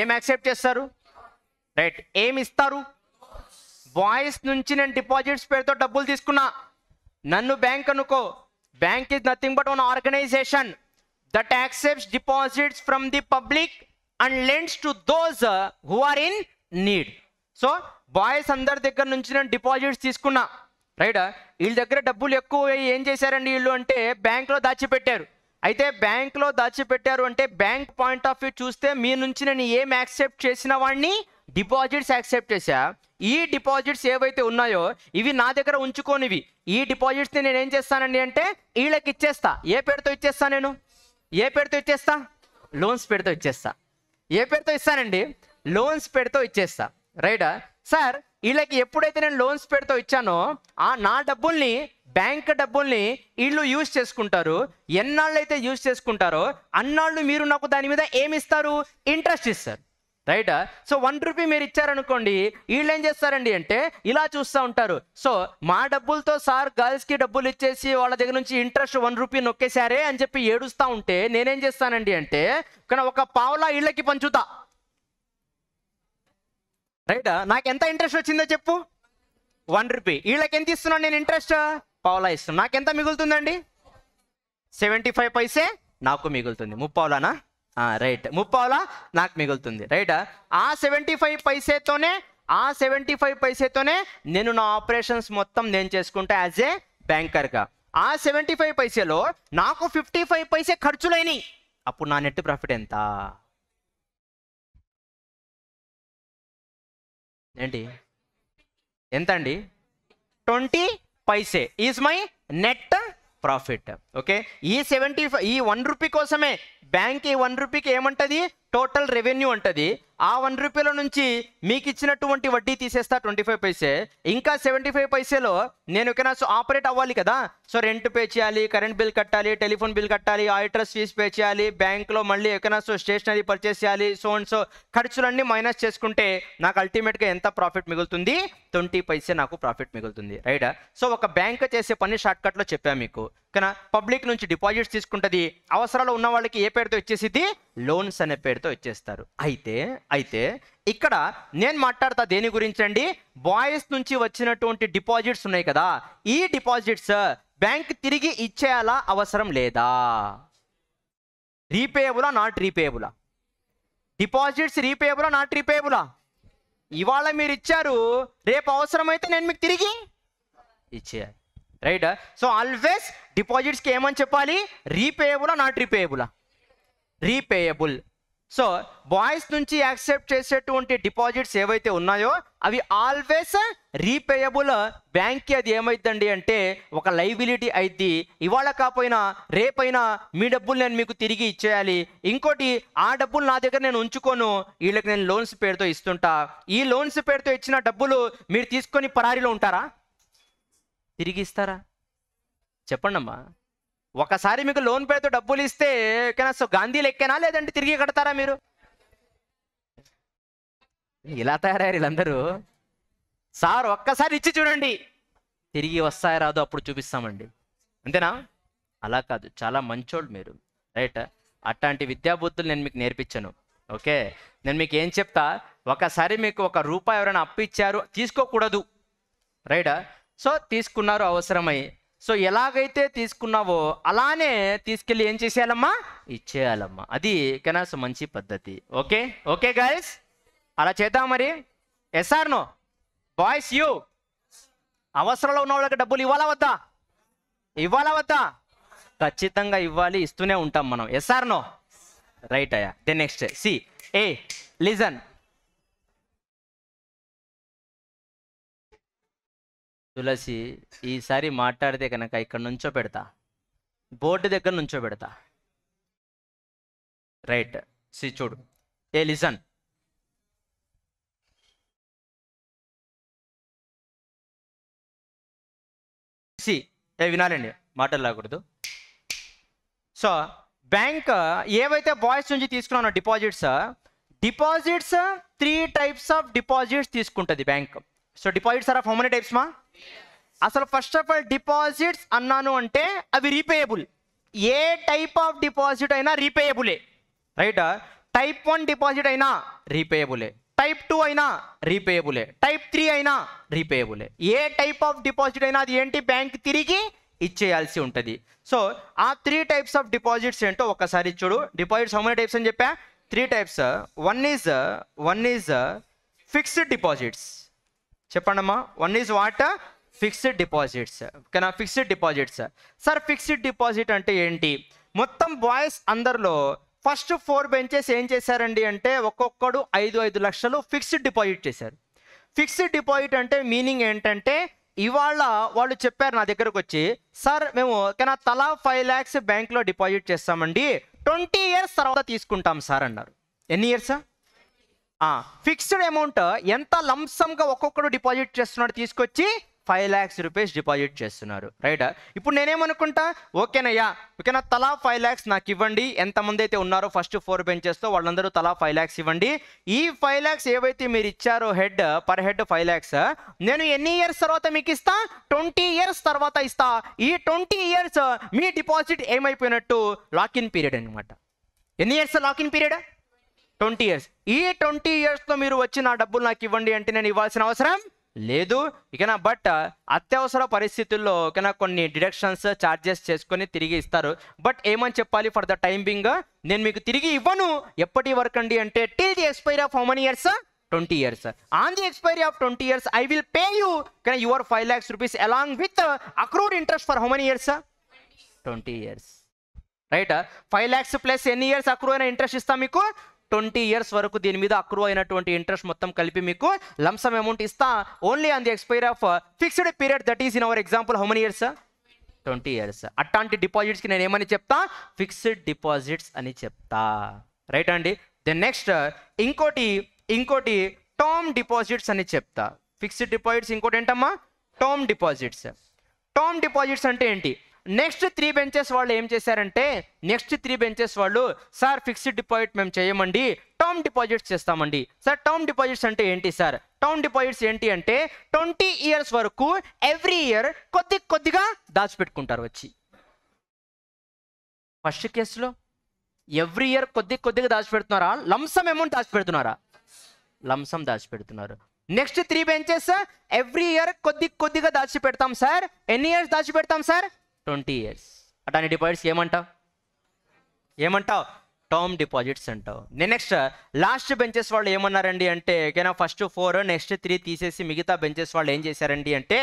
ఏం యాక్సెప్ట్ చేస్తారు రైట్ ఏమి ఇస్తారు బాయ్స్ నుంచి నేను డిపాజిట్స్ పేరుతో డబ్బులు తీసుకున్నా నన్ను బ్యాంక్ అనుకో bank is nothing but one organisation that accepts deposits from the public and lends to those who are in need so boys అందరి దగ్గర నుంచి నేను డిపాజిట్స్ తీసుకున్నా రైట్ వీళ్ళ దగ్గర డబ్బులు ఎక్కువ ఏం చేశారండి వీళ్ళు అంటే బ్యాంక్లో దాచిపెట్టారు అయితే బ్యాంక్లో దాచిపెట్టారు అంటే బ్యాంక్ పాయింట్ ఆఫ్ వ్యూ చూస్తే మీ నుంచి నేను ఏం యాక్సెప్ట్ చేసిన వాడిని డిపాజిట్స్ యాక్సెప్ట్ చేశా ఈ డిపాజిట్స్ ఏవైతే ఉన్నాయో ఇవి నా దగ్గర ఉంచుకోనివి ఈ డిపాజిట్స్ని నేను ఏం చేస్తానండి అంటే వీళ్ళకి ఇచ్చేస్తా ఏ పేరుతో ఇచ్చేస్తా నేను ఏ పేరుతో ఇచ్చేస్తా లోన్స్ పేరుతో ఇచ్చేస్తా ఏ పేరుతో ఇస్తానండి లోన్స్ పేరుతో ఇచ్చేస్తా రైటా సార్ వీళ్ళకి ఎప్పుడైతే నేను లోన్స్ పెడుతూ ఇచ్చానో ఆ నా డబ్బుల్ని బ్యాంక్ డబ్బుల్ని వీళ్ళు యూజ్ చేసుకుంటారు ఎన్నాళ్ళు అయితే యూజ్ చేసుకుంటారో అన్నాళ్ళు మీరు నాకు దాని మీద ఏమి ఇస్తారు ఇంట్రెస్ట్ ఇస్తారు రైట్ సో వన్ రూపీ మీరు ఇచ్చారనుకోండి వీళ్ళు ఏం చేస్తారండి అంటే ఇలా చూస్తూ ఉంటారు సో మా డబ్బులతో సార్ గర్ల్స్కి డబ్బులు ఇచ్చేసి వాళ్ళ దగ్గర నుంచి ఇంట్రెస్ట్ వన్ రూపీ నొక్కేశారే అని చెప్పి ఏడుస్తూ ఉంటే నేనేం చేస్తానండి అంటే ఒక పావులా వీళ్ళకి పంచుతా రైట్ నాకు ఎంత ఇంట్రెస్ట్ వచ్చిందో చెప్పు వన్ రూపీ వీళ్ళకి ఎంత ఇస్తున్నాను నేను ఇంట్రెస్ట్ పావులా ఇస్తున్నాను నాకు ఎంత మిగులుతుందండి సెవెంటీ ఫైవ్ పైసే నాకు మిగులుతుంది ముప్పావులానా రైట్ ముప్పావులా నాకు మిగులుతుంది రైట్ ఆ సెవెంటీ ఫైవ్ పైసేతోనే ఆ సెవెంటీ ఫైవ్ పైసేతోనే నేను నా ఆపరేషన్స్ మొత్తం నేను చేసుకుంటా యాజ్ ఏ బ్యాంకర్గా ఆ సెవెంటీ ఫైవ్ పైసేలో నాకు ఫిఫ్టీ ఫైవ్ పైసే ఖర్చులైనవి అప్పుడు నా నెట్ ప్రాఫిట్ ఎంత ఏంటి ఎంత అండి twenty paise is my net profit okay ఈ సెవెంటీ ఈ వన్ రూపీ కోసమే బ్యాంక్ ఈ వన్ రూపీకి ఏమంటది టోటల్ రెవెన్యూ ఉంటుంది ఆ వన్ రూపీల నుంచి మీకు ఇచ్చినటువంటి వడ్డీ తీసేస్తా ట్వంటీ ఫైవ్ పైసే ఇంకా సెవెంటీ ఫైవ్ పైసేలో నేను ఒకనా ఆపరేట్ అవ్వాలి కదా సో రెంట్ పే చేయాలి కరెంట్ బిల్ కట్టాలి టెలిఫోన్ బిల్ కట్టాలి ఆడిటర్స్ ఫీజు పే చేయాలి బ్యాంక్లో మళ్ళీ ఒకనా సో స్టేషనరీ పర్చేస్ చేయాలి సో అండ్ సో ఖర్చులన్నీ మైనస్ చేసుకుంటే నాకు అల్టిమేట్గా ఎంత ప్రాఫిట్ మిగులుతుంది ట్వంటీ పైసే నాకు ప్రాఫిట్ మిగులుతుంది రైట్ సో ఒక బ్యాంక్ చేసే పని షార్ట్కట్లో చెప్పాను మీకు కానీ పబ్లిక్ నుంచి డిపాజిట్స్ తీసుకుంటుంది అవసరాలు ఉన్న వాళ్ళకి ఏ పేరుతో ఇచ్చేసిద్ది లోన్స్ అనే పేరుతో ఇచ్చేస్తారు అయితే అయితే ఇక్కడ నేను మాట్లాడతా దేని గురించి అండి బాయ్స్ నుంచి వచ్చినటువంటి డిపాజిట్స్ ఉన్నాయి కదా ఈ డిపాజిట్స్ బ్యాంక్ తిరిగి ఇచ్చేయాలా అవసరం లేదా రీపేయబులా నాట్ రీపేయబులా డిపాజిట్స్ రీపేయబులా నాట్ రీపేయబులా ఇవాళ మీరు ఇచ్చారు రేపు అవసరమైతే నేను మీకు తిరిగి ఇచ్చేయాలి రైట్ సో ఆల్వేస్ డిపాజిట్స్కి ఏమని చెప్పాలి రీపేయబులా నాట్ రీపేయబులా రీపేయబుల్ సో బాయ్స్ నుంచి యాక్సెప్ట్ చేసేటువంటి డిపాజిట్స్ ఏవైతే ఉన్నాయో అవి ఆల్వేస్ రీపేయబుల్ బ్యాంక్కి అది ఏమైందండి అంటే ఒక లైబిలిటీ అయింది ఇవాళ కాకపోయినా రేపైనా మీ డబ్బులు నేను మీకు తిరిగి ఇచ్చేయాలి ఇంకోటి ఆ డబ్బులు నా దగ్గర నేను ఉంచుకోను వీళ్ళకి నేను లోన్స్ పేరుతో ఇస్తుంటా ఈ లోన్స్ పేరుతో ఇచ్చిన డబ్బులు మీరు తీసుకొని పరారీలో ఉంటారా తిరిగి ఇస్తారా చెప్పండమ్మా ఒకసారి మీకు లోన్ పెడితే డబ్బులు ఇస్తే సో గాంధీ లెక్కేనా లేదంటే తిరిగి కడతారా మీరు ఇలా తయారయ్యారు వీళ్ళందరూ సార్ ఒక్కసారి ఇచ్చి చూడండి తిరిగి వస్తాయి రాదో అప్పుడు చూపిస్తామండి అంతేనా అలా కాదు చాలా మంచోళ్ళు మీరు రైట్ అట్లాంటి విద్యాబుద్ధులు నేను మీకు నేర్పించను ఓకే నేను మీకు ఏం చెప్తా ఒకసారి మీకు ఒక రూపాయి ఎవరైనా అప్పు ఇచ్చారు తీసుకోకూడదు రైట్ సో తీసుకున్నారు అవసరమై సో ఎలాగైతే తీసుకున్నావో అలానే తీసుకెళ్ళి ఏం చేసేయాలమ్మా ఇచ్చేయాలమ్మా అది కనీసం మంచి పద్ధతి ఓకే ఓకే గైస్ అలా చేద్దాం మరి ఎస్ఆర్ నో బాయ్స్ యూ అవసరంలో ఉన్న వాళ్ళకి డబ్బులు ఇవ్వాలా వద్దా ఇవ్వాలా వద్దా ఖచ్చితంగా ఇవ్వాలి ఇస్తూనే ఉంటాం మనం ఎస్ఆర్ నో రైట్ అయ్యా దెన్ నెక్స్ట్ సి ఏ లిజన్ తులసి ఈసారి మాట్లాడితే కనుక ఇక్కడ నుంచో పెడతా బోర్డు దగ్గర నుంచో పెడతా రైట్ సి చూడు ఏ లిసన్ సి ఏ వినాలండి మాటలు రాకూడదు సో బ్యాంక్ ఏవైతే బాయ్స్ నుంచి తీసుకున్నానో deposits deposits three types of deposits తీసుకుంటుంది bank so deposits are of how many types మా అసలు ఫస్ట్ ఆఫ్ ఆల్ డిపాజిట్స్ అన్నాను అంటే అవి రీపేయబుల్ ఏ టైప్ ఆఫ్ డిపాజిట్ అయినా రీపేయబులే రైట్ టైప్ వన్ డిపాజిట్ అయినా రీపేయబులే టైప్ టూ అయినా రీపేయబులే టైప్ త్రీ అయినా రీపేయబులే ఏ టైప్ ఆఫ్ డిపాజిట్ అయినా అది ఏంటి బ్యాంక్ తిరిగి ఇచ్చేయాల్సి ఉంటుంది సో ఆ త్రీ టైప్స్ ఆఫ్ డిపాజిట్స్ ఏంటో ఒకసారి చూడు డిపాజిట్స్ హౌ మెనీ టైప్స్ అని చెప్పా three types one is one is fixed deposits చెప్పండమ్మా one is what fixed deposits ఓకేనా fixed deposits sir fixed deposit అంటే ఏంటి మొత్తం బాయ్స్ అందరిలో ఫస్ట్ ఫోర్ బెంచెస్ ఏం చేశారండి అంటే ఒక్కొక్కడు ఐదు ఐదు లక్షలు ఫిక్స్డ్ డిపాజిట్ చేశారు ఫిక్స్డ్ డిపాజిట్ అంటే మీనింగ్ ఏంటంటే ఇవాళ వాళ్ళు చెప్పారు నా దగ్గరకు వచ్చి సార్ మేము ఓకేనా తలా ఫైవ్ ల్యాక్స్ బ్యాంక్లో డిపాజిట్ చేస్తామండి ట్వంటీ ఇయర్స్ తర్వాత తీసుకుంటాం సార్ అన్నారు ఎన్ని ఇయర్సా ఫిక్స్డ్ అమౌంట్ ఎంత లంసంగా ఒక్కొక్కరు డిపాజిట్ చేస్తున్నాడు తీసుకొచ్చి ఫైవ్ ల్యాక్స్ రూపీస్ డిపాజిట్ చేస్తున్నారు రైట్ ఇప్పుడు నేనేమనుకుంటా ఓకేనయ్యా ఓకేనా తలా ఫైవ్ ల్యాక్స్ నాకు ఇవ్వండి ఎంతమంది అయితే ఉన్నారో ఫస్ట్ ఫోర్ బెంచెస్తో వాళ్ళందరూ తలా ఫైవ్ ల్యాక్స్ ఇవ్వండి ఈ ఫైవ్ ల్యాక్స్ ఏవైతే మీరు ఇచ్చారో head per head five lakhs నేను ఎన్ని ఇయర్స్ తర్వాత మీకు ఇస్తా ట్వంటీ ఇయర్స్ తర్వాత ఇస్తా ఈ ట్వంటీ ఇయర్స్ మీ డిపాజిట్ ఏమైపోయినట్టు లాకిన్ పీరియడ్ అనమాట ఎన్ని years lock in period twenty years ఈ ట్వంటీ ఇయర్స్లో మీరు వచ్చి నా డబ్బులు నాకు ఇవ్వండి అంటే నేను ఇవ్వాల్సిన అవసరం లేదు ఇకనా బట్ అత్యవసర పరిస్థితుల్లో ఓకేనా కొన్ని డిడక్షన్స్ ఛార్జెస్ చేసుకొని తిరిగి ఇస్తారు బట్ ఏమని చెప్పాలి ఫర్ ద టైం బింగ్ నేను మీకు తిరిగి ఇవ్వను ఎప్పటి వరకు అండి అంటే till the expiry of how many years twenty years on the expiry of twenty years I will pay you can your five lakhs rupees along with accrued interest for how many years twenty years right five lakhs plus ఎన్ని years accrue అయిన interest ఇస్తాం మీకు twenty years వరకు దీని మీద accrue అయినటువంటి interest మొత్తం కలిపి మీకు లంసమ్ అమౌంట్ ఇస్తా only on the expire of fixed period that is in our example how many years twenty years అట్లాంటి డిపాజిట్స్కి నేను ఏమని చెప్తా ఫిక్స్డ్ డిపాజిట్స్ అని చెప్తా రైట్ అండి దెన్ నెక్స్ట్ uh, ఇంకోటి ఇంకోటి టర్మ్ డిపాజిట్స్ అని చెప్తా ఫిక్స్డ్ డిపాజిట్స్ ఇంకోటి ఏంటమ్మా టర్మ్ డిపాజిట్స్ టర్మ్ డిపాజిట్స్ అంటే ఏంటి నెక్స్ట్ త్రీ బెంచెస్ వాళ్ళు ఏం చేశారంటే నెక్స్ట్ త్రీ బెంచెస్ వాళ్ళు సార్ ఫిక్స్డ్ డిపాజిట్ మేము చేయమండి టర్మ్ డిపాజిట్స్ చేస్తామండి సార్ టర్మ్ డిపాజిట్స్ అంటే ఏంటి సార్ టర్మ్ డిపాజిట్స్ ఏంటి అంటే ట్వంటీ ఇయర్స్ వరకు ఎవ్రీ ఇయర్ కొద్ది కొద్దిగా దాచిపెట్టుకుంటారు వచ్చి ఫస్ట్ కేసులో ఎవ్రీ ఇయర్ కొద్ది కొద్దిగా దాచిపెడుతున్నారా లంసం అమౌంట్ దాచిపెడుతున్నారా లంసం దాచిపెడుతున్నారు next three benches every year కొద్ది కొద్దిగా దాచిపెడతాం సార్ ఎన్ని ఇయర్స్ దాచిపెడతాం సార్ ట్వంటీ ఇయర్స్ అటాని డిపాజిట్స్ ఏమంటావు ఏమంటావు టర్మ్ డిపాజిట్స్ అంటావు నేను నెక్స్ట్ లాస్ట్ బెంచెస్ వాళ్ళు ఏమన్నారండి అంటే ఏకైనా ఫస్ట్ ఫోర్ నెక్స్ట్ త్రీ తీసేసి మిగతా బెంచెస్ వాళ్ళు ఏం చేశారండి అంటే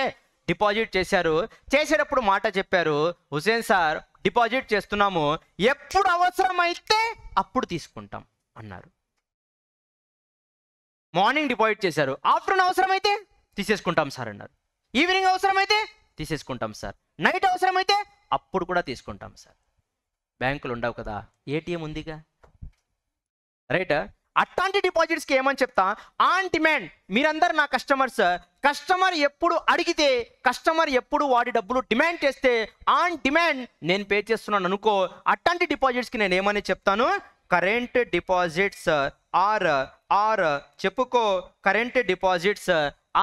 డిపాజిట్ చేశారు చేసేటప్పుడు మాట చెప్పారు హుసేన్ సార్ డిపాజిట్ చేస్తున్నాము ఎప్పుడు అవసరమైతే అప్పుడు తీసుకుంటాం అన్నారు మార్నింగ్ డిపాజిట్ చేశారు ఆఫ్టర్నూన్ అవసరమైతే తీసేసుకుంటాం సార్ అన్నారు ఈవినింగ్ అవసరమైతే తీసేసుకుంటాం సార్ నైట్ అవసరమైతే అప్పుడు కూడా తీసుకుంటాం సార్ బ్యాంకులు ఉండవు కదా ఏటీఎం ఉందిగా రైట్ అట్లాంటి డిపాజిట్స్కి ఏమని చెప్తా ఆన్ డిమాండ్ మీరందరు నా కస్టమర్స్ కస్టమర్ ఎప్పుడు అడిగితే కస్టమర్ ఎప్పుడు వాడి డబ్బులు డిమాండ్ చేస్తే ఆన్ డిమాండ్ నేను పే చేస్తున్నాను అనుకో అట్లాంటి డిపాజిట్స్కి నేను ఏమని చెప్తాను కరెంట్ డిపాజిట్స్ ఆర్ ఆర్ చెప్పుకో కరెంట్ డిపాజిట్స్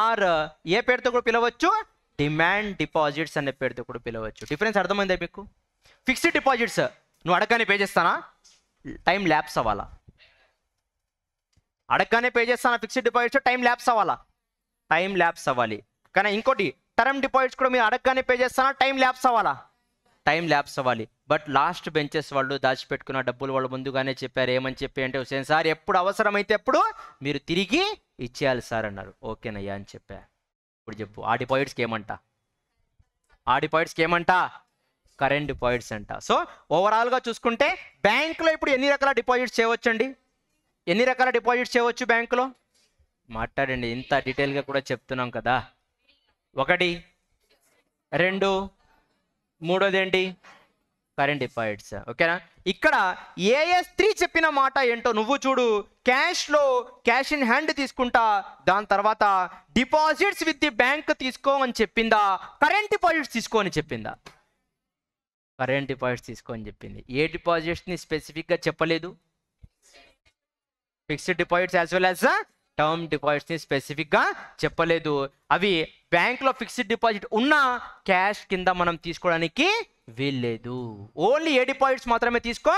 ఆర్ ఏ పేరుతో కూడా పిలవచ్చు డిమాండ్ డిపాజిట్స్ అనే పేరుతో కూడా పిలవచ్చు డిఫరెన్స్ అర్థమైందా మీకు ఫిక్స్డ్ డిపాజిట్స్ నువ్వు అడగానే పే చేస్తానా టైం ల్యాప్స్ అవ్వాలా అడగానే పే చేస్తానా ఫిక్స్డ్ డిపాజిట్స్ టైం ల్యాప్స్ అవ్వాలా టైం ల్యాప్స్ అవ్వాలి కానీ ఇంకోటి టర్మ్ డిపాజిట్స్ కూడా మీరు అడగగానే పే చేస్తానా టైం ల్యాప్స్ అవ్వాలా టైం ల్యాప్స్ అవ్వాలి బట్ లాస్ట్ బెంచెస్ వాళ్ళు దాచిపెట్టుకున్న డబ్బులు వాళ్ళు ముందుగానే చెప్పారు ఏమని చెప్పి అంటే హుసేన్ సార్ ఎప్పుడు అవసరమైతే ఎప్పుడు మీరు తిరిగి ఇచ్చేయాలి సార్ అన్నారు ఓకేనయ్యా అని చెప్పారు ఇప్పుడు చెప్పు ఆ డిపాజిట్స్కి ఏమంట ఆ డిపాజిట్స్కి ఏమంట కరెంట్ డిపాజిట్స్ అంట సో ఓవరాల్గా చూసుకుంటే బ్యాంకులో ఇప్పుడు ఎన్ని రకాల డిపాజిట్స్ చేయవచ్చు అండి ఎన్ని రకాల డిపాజిట్స్ చేయవచ్చు బ్యాంకులో మాట్లాడండి ఇంత డీటెయిల్గా కూడా చెప్తున్నాం కదా ఒకటి రెండు మూడోది ఏంటి కరెంట్ డిపాజిట్స్ ఓకేనా ఇక్కడ ఏఎస్ త్రీ చెప్పిన మాట ఏంటో నువ్వు చూడు క్యాష్లో క్యాష్ ఇన్ హ్యాండ్ తీసుకుంటా దాని తర్వాత డిపాజిట్స్ విత్ ది బ్యాంక్ తీసుకోమని చెప్పిందా కరెంట్ డిపాజిట్స్ తీసుకో అని చెప్పిందా కరెంట్ డిపాజిట్స్ తీసుకో అని చెప్పింది ఏ డిపాజిట్స్ని స్పెసిఫిక్గా చెప్పలేదు fixed deposits as well as term డిపాజిట్స్ని స్పెసిఫిక్గా చెప్పలేదు అవి బ్యాంక్లో ఫిక్స్డ్ డిపాజిట్ ఉన్నా క్యాష్ కింద మనం తీసుకోవడానికి వీల్లేదు ఓన్లీ ఏ డిపాజిట్స్ మాత్రమే తీసుకో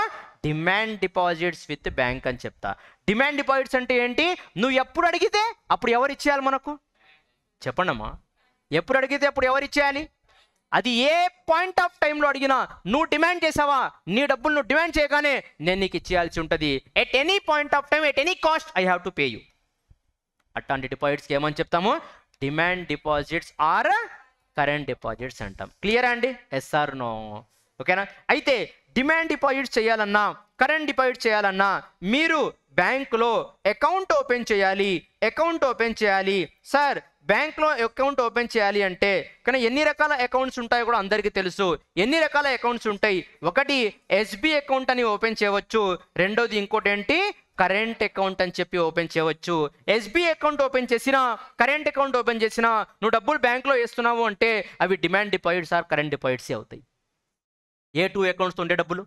డిమాండ్ డిపాజిట్స్ విత్ బ్యాంక్ అని చెప్తా డిమాండ్ డిపాజిట్స్ అంటే ఏంటి నువ్వు ఎప్పుడు అడిగితే అప్పుడు ఎవరు ఇచ్చేయాలి మనకు చెప్పండమ్మా ఎప్పుడు అడిగితే అప్పుడు ఎవరు ఇచ్చేయాలి అది ఏ పాయింట్ ఆఫ్ టైంలో అడిగినా నువ్వు డిమాండ్ చేసావా నీ డబ్బులు నువ్వు డిమాండ్ చేయగానే నేను నీకు ఇచ్చేయాల్సి ఉంటుంది at any point of time at any cost I have to pay you అట్లాంటి డిపాజిట్స్కి ఏమని చెప్తాము demand deposits or current deposits అంటాం క్లియర్ అండి ఎస్ఆర్ నో ఓకేనా అయితే డిమాండ్ డిపాజిట్ చేయాలన్నా కరెంట్ డిపాజిట్ చేయాలన్నా మీరు బ్యాంకులో అకౌంట్ ఓపెన్ చేయాలి అకౌంట్ ఓపెన్ చేయాలి సార్ బ్యాంక్లో అకౌంట్ ఓపెన్ చేయాలి అంటే కానీ ఎన్ని రకాల అకౌంట్స్ ఉంటాయో కూడా అందరికీ తెలుసు ఎన్ని రకాల అకౌంట్స్ ఉంటాయి ఒకటి ఎస్బీ అకౌంట్ అని ఓపెన్ చేయవచ్చు రెండోది ఇంకోటి ఏంటి కరెంట్ అకౌంట్ అని చెప్పి ఓపెన్ చేయవచ్చు ఎస్బీఐ అకౌంట్ ఓపెన్ చేసినా కరెంట్ అకౌంట్ ఓపెన్ చేసినా నువ్వు డబ్బులు బ్యాంక్లో వేస్తున్నావు అంటే అవి డిమాండ్ డిపాజిట్స్ ఆర్ కరెంట్ డిపాజిట్సే అవుతాయి ఏ టూ అకౌంట్స్ ఉండే డబ్బులు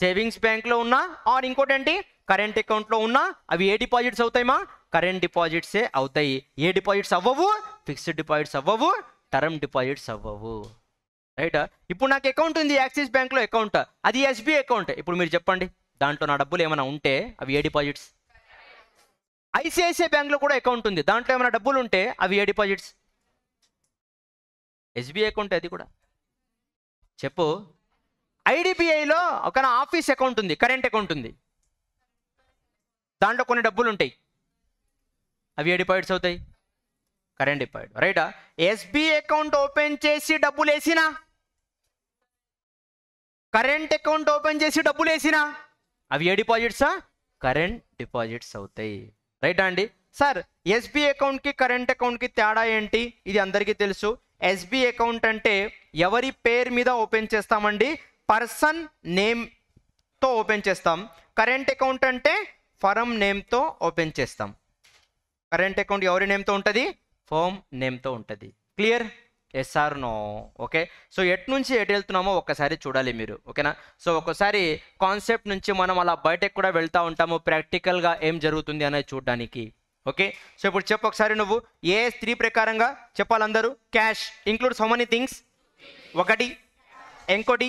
సేవింగ్స్ బ్యాంక్లో ఉన్నా ఆర్ ఇంకోటి ఏంటి కరెంట్ అకౌంట్లో ఉన్నా అవి ఏ డిపాజిట్స్ అవుతాయమా కరెంట్ డిపాజిట్సే అవుతాయి ఏ డిపాజిట్స్ అవ్వవు ఫిక్స్డ్ డిపాజిట్స్ అవ్వవు టర్మ్ డిపాజిట్స్ అవ్వవు రైట్ ఇప్పుడు నాకు అకౌంట్ ఉంది యాక్సిస్ బ్యాంక్లో అకౌంట్ అది ఎస్బీఐ అకౌంట్ ఇప్పుడు మీరు చెప్పండి దాంట్లో నా డబ్బులు ఏమైనా ఉంటే అవి ఏ డిపాజిట్స్ ఐసిఐసిఐ బ్యాంక్లో కూడా అకౌంట్ ఉంది దాంట్లో ఏమైనా డబ్బులు ఉంటే అవి ఏ డిపాజిట్స్ ఎస్బీఐ అకౌంట్ అది కూడా చెప్పు ఐడిబిఐలో ఒక ఆఫీస్ అకౌంట్ ఉంది కరెంట్ అకౌంట్ ఉంది దాంట్లో కొన్ని డబ్బులు ఉంటాయి అవి ఏ డిపాజిట్స్ అవుతాయి కరెంట్ డిపాజిట్ రైటా ఎస్బీఐ అకౌంట్ ఓపెన్ చేసి డబ్బులు వేసినా కరెంట్ అకౌంట్ ఓపెన్ చేసి డబ్బులు వేసినా అవి ఏ డిపాజిట్సా కరెంట్ డిపాజిట్స్ అవుతాయి రైటా అండి సార్ ఎస్బీ అకౌంట్కి కరెంట్ అకౌంట్కి తేడా ఏంటి ఇది అందరికీ తెలుసు ఎస్బీ అకౌంట్ అంటే ఎవరి పేరు మీద ఓపెన్ చేస్తామండి పర్సన్ నేమ్తో ఓపెన్ చేస్తాం కరెంట్ అకౌంట్ అంటే ఫర్మ్ నేమ్తో ఓపెన్ చేస్తాం కరెంట్ అకౌంట్ ఎవరి నేమ్తో ఉంటుంది ఫోమ్ నేమ్తో ఉంటుంది clear yes or no okay so ఎటు నుంచి ఎటు వెళ్తున్నామో ఒకసారి చూడాలి మీరు ఓకేనా సో ఒకసారి కాన్సెప్ట్ నుంచి మనం అలా బయటకు కూడా వెళ్తూ ఉంటాము ప్రాక్టికల్గా ఏం జరుగుతుంది అనేది చూడడానికి ఓకే సో ఇప్పుడు చెప్పు ఒకసారి నువ్వు ఏ స్త్రీ ప్రకారంగా చెప్పాలందరూ cash include so many things ఒకటి ఇంకోటి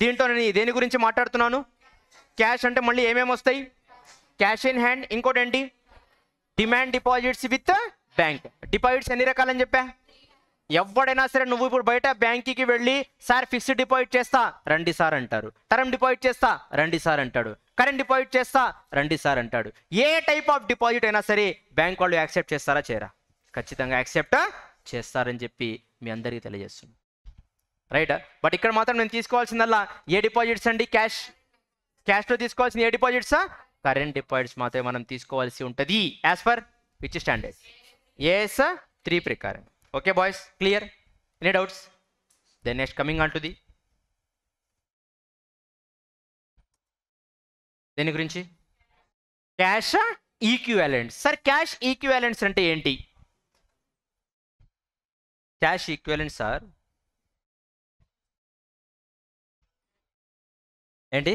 దీంట్లో నేను దేని గురించి మాట్లాడుతున్నాను క్యాష్ అంటే మళ్ళీ ఏమేమి వస్తాయి క్యాష్ ఇన్ హ్యాండ్ ఇంకోటి ఏంటి demand deposits with bank deposits ఎన్ని రకాలని చెప్పా ఎవడైనా సరే నువ్వు ఇప్పుడు బయట బ్యాంకుకి వెళ్ళి సార్ ఫిక్స్డ్ డిపాజిట్ చేస్తా రండి సార్ అంటారు టర్మ్ డిపాజిట్ చేస్తా రండి సార్ అంటాడు కరెంట్ డిపాజిట్ చేస్తా రండి సార్ అంటాడు ఏ టైప్ ఆఫ్ డిపాజిట్ అయినా సరే బ్యాంక్ వాళ్ళు యాక్సెప్ట్ చేస్తారా చేయరా ఖచ్చితంగా యాక్సెప్ట్ చేస్తారని చెప్పి మీ అందరికీ తెలియజేస్తుంది రైట్ బట్ ఇక్కడ మాత్రం నేను తీసుకోవాల్సిందల్లా ఏ డిపాజిట్స్ అండి క్యాష్ క్యాష్లో తీసుకోవాల్సిన ఏ డిపాజిట్సా కరెంట్ డిపాజిట్స్ మాత్రమే మనం తీసుకోవాల్సి ఉంటుంది as per which standard AS three ప్రకారం okay boys clear any doubts then next coming on to the దేని గురించి cash equivalents sir cash equivalents అంటే ఏంటి క్యాష్ ఈక్వాలెంట్ సార్ ఏంటి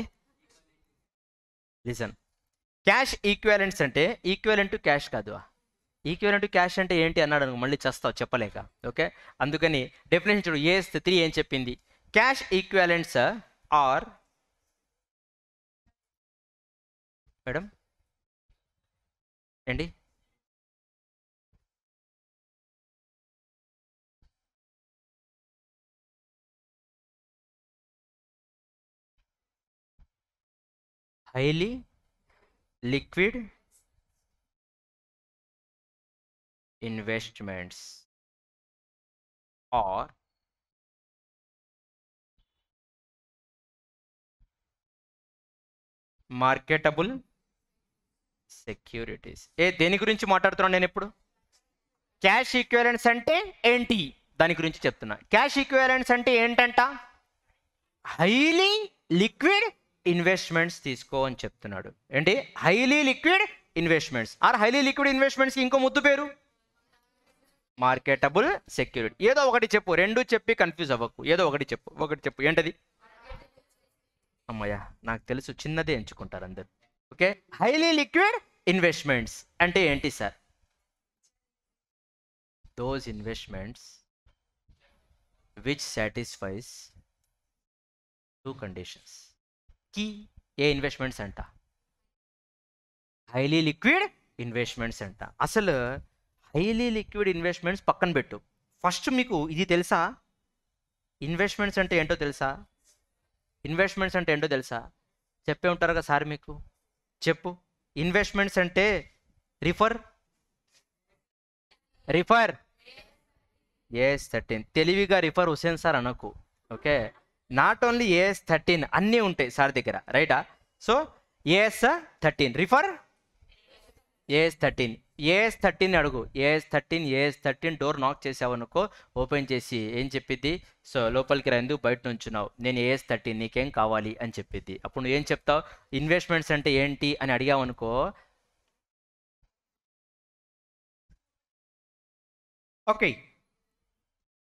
రీజన్ క్యాష్ ఈక్వాలెంట్స్ అంటే ఈక్వాలెంట్ టు క్యాష్ కాదు equivalent cash అంటే ఏంటి అన్నాడు అనుకో మళ్ళీ చేస్తావు చెప్పలేక ఓకే అందుకని డెఫినేషన్ చూడు ఏ స్థితి ఏం చెప్పింది క్యాష్ ఈక్వాలెంట్స్ ఆర్ మేడం ఏంటి highly liquid investments or marketable securities ఏ దేని గురించి మాట్లాడుతున్నాను నేను ఇప్పుడు క్యాష్ ఈక్వాలెంట్స్ అంటే ఏంటి దాని గురించి చెప్తున్నా క్యాష్ ఈక్వాలెంట్స్ అంటే ఏంటంట హైలీ లిక్విడ్ ఇన్వెస్ట్మెంట్స్ తీసుకో అని చెప్తున్నాడు ఏంటి highly liquid investments or highly liquid ఇన్వెస్ట్మెంట్స్కి ఇంకో ముద్దు పేరు మార్కెటబుల్ సెక్యూరిటీ ఏదో ఒకటి చెప్పు రెండు చెప్పి కన్ఫ్యూజ్ అవ్వకు ఏదో ఒకటి చెప్పు ఒకటి చెప్పు ఏంటది అమ్మయ్యా నాకు తెలుసు చిన్నదే ఎంచుకుంటారు అందరు ఓకే హైలీ లిక్విడ్ ఇన్వెస్ట్మెంట్స్ అంటే ఏంటి sir those investments which satisfies two conditions కి ఏ ఇన్వెస్ట్మెంట్స్ అంట హైలీ లిక్విడ్ ఇన్వెస్ట్మెంట్స్ అంట అసలు హైలీ లిక్విడ్ ఇన్వెస్ట్మెంట్స్ పక్కన పెట్టు ఫస్ట్ మీకు ఇది తెలుసా ఇన్వెస్ట్మెంట్స్ అంటే ఏంటో తెలుసా ఇన్వెస్ట్మెంట్స్ అంటే ఏంటో తెలుసా చెప్పే ఉంటారు కదా సార్ మీకు చెప్పు ఇన్వెస్ట్మెంట్స్ అంటే రిఫర్ రిఫర్ ఏఎస్ థర్టీన్ తెలివిగా రిఫర్ హుసేన్ సార్ అనకు okay not only AS thirteen అన్నీ ఉంటాయి సార్ దగ్గర రైటా so AS thirteen refer AS thirteen AS thirteen అడుగు AS thirteen AS thirteen door knock చేసావనుకో ఓపెన్ చేసి ఏం చెప్పిద్ది సో లోపలికి రందు బయట నుంచున్నావు నేను ఏఎస్ థర్టీన్ నీకేం కావాలి అని చెప్పిద్ది అప్పుడు నువ్వు ఏం చెప్తావు ఇన్వెస్ట్మెంట్స్ అంటే ఏంటి అని అడిగావనుకో ఓకే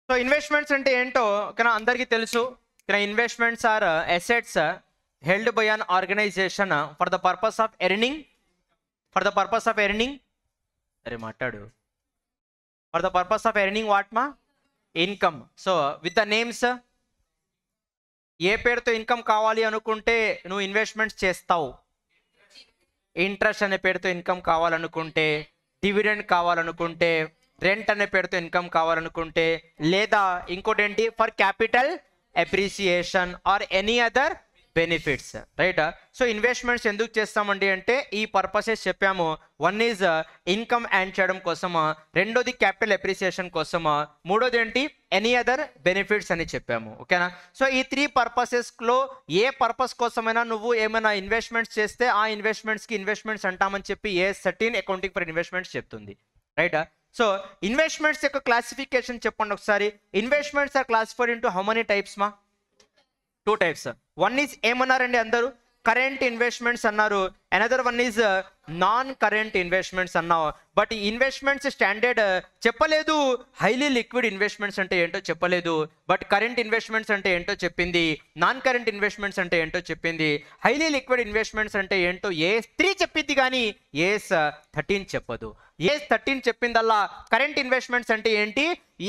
సో ఇన్వెస్ట్మెంట్స్ అంటే ఏంటో కానీ అందరికీ తెలుసు కానీ investments are assets held by an organisation for the purpose of earning for the purpose of earning అరే మాట్లాడు for the purpose of earning what మా income so with the names ఏ పేరుతో ఇన్కమ్ కావాలి అనుకుంటే నువ్వు ఇన్వెస్ట్మెంట్స్ చేస్తావు ఇంట్రెస్ట్ అనే పేరుతో ఇన్కమ్ కావాలనుకుంటే డివిడెండ్ కావాలనుకుంటే రెంట్ అనే పేరుతో ఇన్కమ్ కావాలనుకుంటే లేదా ఇంకోటి ఏంటి for capital appreciation or any other benefits right so investments ఎందుకు చేస్తామండి అంటే ఈ పర్పసెస్ చెప్పాము వన్ ఈజ్ ఇన్కమ్ యాడ్ చేయడం కోసమా రెండోది క్యాపిటల్ అప్రిసియేషన్ కోసమా మూడోది ఏంటి ఎనీ అదర్ బెనిఫిట్స్ అని చెప్పాము ఓకేనా సో ఈ త్రీ పర్పసెస్లో ఏ పర్పస్ కోసమైనా నువ్వు ఏమైనా ఇన్వెస్ట్మెంట్స్ చేస్తే ఆ ఇన్వెస్ట్మెంట్స్కి ఇన్వెస్ట్మెంట్స్ అంటామని చెప్పి A thirteen accounting for investments చెప్తుంది రైటా సో ఇన్వెస్ట్మెంట్స్ యొక్క క్లాసిఫికేషన్ చెప్పండి ఒకసారి investments are classified into how many types మా టూ టైప్స్ వన్ ఈజ్ ఏమన్నారండి అందరూ కరెంట్ ఇన్వెస్ట్మెంట్స్ అన్నారు another one is non current investments అన్నావు బట్ ఈ ఇన్వెస్ట్మెంట్స్ స్టాండర్డ్ చెప్పలేదు హైలీ లిక్విడ్ ఇన్వెస్ట్మెంట్స్ అంటే ఏంటో చెప్పలేదు బట్ కరెంట్ ఇన్వెస్ట్మెంట్స్ అంటే ఏంటో చెప్పింది నాన్ కరెంట్ ఇన్వెస్ట్మెంట్స్ అంటే ఏంటో చెప్పింది హైలీ లిక్విడ్ ఇన్వెస్ట్మెంట్స్ అంటే ఏంటో ఏ త్రీ చెప్పింది కానీ ఏ థర్టీన్ చెప్పదు ఏజ్ థర్టీన్ చెప్పిందల్లా కరెంట్ ఇన్వెస్ట్మెంట్స్ అంటే ఏంటి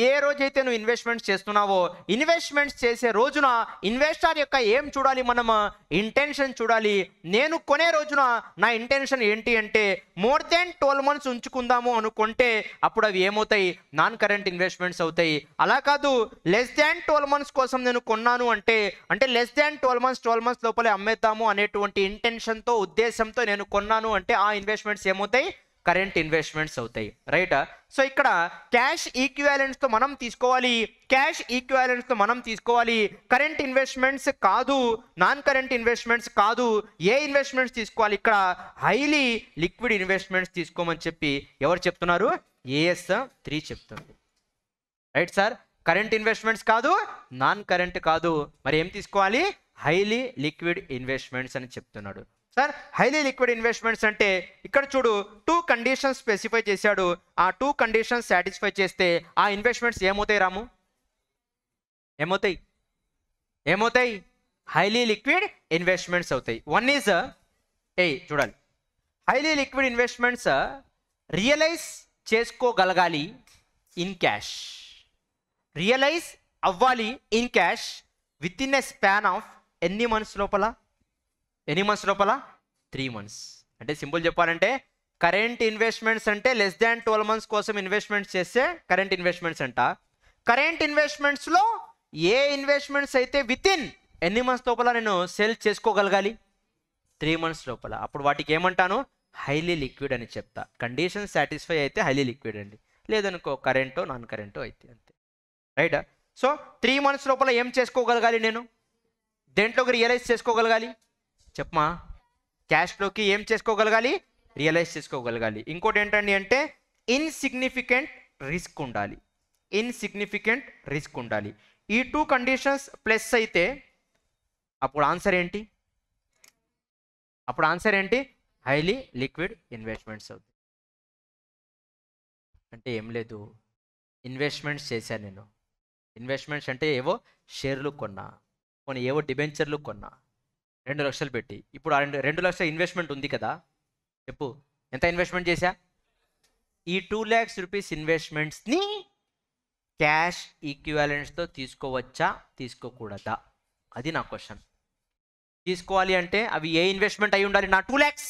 ఏ రోజైతే నువ్వు ఇన్వెస్ట్మెంట్స్ చేస్తున్నావో ఇన్వెస్ట్మెంట్స్ చేసే రోజున ఇన్వెస్టర్ యొక్క ఏం చూడాలి మనం ఇంటెన్షన్ చూడాలి నేను కొనే రోజున నా ఇంటెన్షన్ ఏంటి అంటే మోర్ దెన్ ట్వెల్వ్ మంత్స్ ఉంచుకుందాము అనుకుంటే అప్పుడు అవి ఏమవుతాయి నాన్ కరెంట్ ఇన్వెస్ట్మెంట్స్ అవుతాయి అలా కాదు లెస్ దాన్ ట్వెల్వ్ మంత్స్ కోసం నేను కొన్నాను అంటే అంటే less than twelve months twelve months లోపలే అమ్మేద్దాము అనేటువంటి ఇంటెన్షన్తో ఉద్దేశంతో నేను కొన్నాను అంటే ఆ ఇన్వెస్ట్మెంట్స్ ఏమవుతాయి కరెంట్ ఇన్వెస్ట్మెంట్స్ అవుతాయి రైట్ సో ఇక్కడ క్యాష్ ఈక్వాలెన్స్తో మనం తీసుకోవాలి క్యాష్ ఈక్వాలెన్స్తో మనం తీసుకోవాలి కరెంట్ ఇన్వెస్ట్మెంట్స్ కాదు నాన్ కరెంట్ ఇన్వెస్ట్మెంట్స్ కాదు ఏ ఇన్వెస్ట్మెంట్స్ తీసుకోవాలి ఇక్కడ హైలీ లిక్విడ్ ఇన్వెస్ట్మెంట్స్ తీసుకోమని చెప్పి ఎవరు చెప్తున్నారు ఏఎస్ త్రీ చెప్తుంది రైట్ సార్ కరెంట్ ఇన్వెస్ట్మెంట్స్ కాదు నాన్ కరెంట్ కాదు మరి ఏం తీసుకోవాలి హైలీ లిక్విడ్ ఇన్వెస్ట్మెంట్స్ అని చెప్తున్నాడు సార్ హైలీ లిక్విడ్ ఇన్వెస్ట్మెంట్స్ అంటే ఇక్కడ చూడు టూ కండిషన్స్ స్పెసిఫై చేశాడు ఆ టూ కండిషన్స్ సాటిస్ఫై చేస్తే ఆ ఇన్వెస్ట్మెంట్స్ ఏమవుతాయి రాము ఏమవుతాయి ఏమవుతాయి హైలీ లిక్విడ్ ఇన్వెస్ట్మెంట్స్ అవుతాయి వన్ ఈజ్ ఏ చూడాలి హైలీ లిక్విడ్ ఇన్వెస్ట్మెంట్స్ రియలైజ్ చేసుకోగలగాలి ఇన్ క్యాష్ రియలైజ్ అవ్వాలి in cash within a span of ఎన్ని మంత్స్ లోపల ఎన్ని మంత్స్ లోపల త్రీ మంత్స్ అంటే సింపుల్ చెప్పాలంటే కరెంట్ ఇన్వెస్ట్మెంట్స్ అంటే లెస్ దాన్ ట్వెల్వ్ మంత్స్ కోసం ఇన్వెస్ట్మెంట్స్ చేస్తే కరెంట్ ఇన్వెస్ట్మెంట్స్ అంట కరెంట్ ఇన్వెస్ట్మెంట్స్లో ఏ ఇన్వెస్ట్మెంట్స్ అయితే విత్ ఇన్ ఎన్ని మంత్స్ లోపల నేను సేల్ చేసుకోగలగాలి త్రీ మంత్స్ లోపల అప్పుడు వాటికి ఏమంటాను హైలీ లిక్విడ్ అని చెప్తా కండిషన్ సాటిస్ఫై అయితే హైలీ లిక్విడ్ అండి లేదనుకో కరెంటో నాన్ కరెంటో అయితే అంతే రైట్ సో త్రీ మంత్స్ లోపల ఏం చేసుకోగలగాలి నేను దేంట్లోకి రియలైజ్ చేసుకోగలగాలి చెప్పమా క్యాష్ ఫ్లోకి ఏం చేసుకోగలగాలి రియలైజ్ చేసుకోగలగాలి ఇంకోటి ఏంటండి అంటే ఇన్సిగ్నిఫికెంట్ రిస్క్ ఉండాలి ఇన్సిగ్నిఫికెంట్ రిస్క్ ఉండాలి ఈ టూ కండిషన్స్ ప్లస్ అయితే అప్పుడు ఆన్సర్ ఏంటి అప్పుడు ఆన్సర్ ఏంటి హైలీ లిక్విడ్ ఇన్వెస్ట్మెంట్స్ అవుతుంది అంటే ఏం లేదు ఇన్వెస్ట్మెంట్స్ చేశాను నేను ఇన్వెస్ట్మెంట్స్ అంటే ఏవో షేర్లు కొన్నా కొన్ని ఏవో డిబెంచర్లు కొన్నా రెండు లక్షలు పెట్టి ఇప్పుడు ఆ రెండు రెండు లక్షల ఇన్వెస్ట్మెంట్ ఉంది కదా చెప్పు ఎంత ఇన్వెస్ట్మెంట్ చేశా ఈ టూ ల్యాక్స్ రూపీస్ ఇన్వెస్ట్మెంట్స్ని క్యాష్ ఈక్వాలెన్స్తో తీసుకోవచ్చా తీసుకోకూడదా అది నా క్వశ్చన్ తీసుకోవాలి అంటే అవి ఏ ఇన్వెస్ట్మెంట్ అయి ఉండాలి నా two lakhs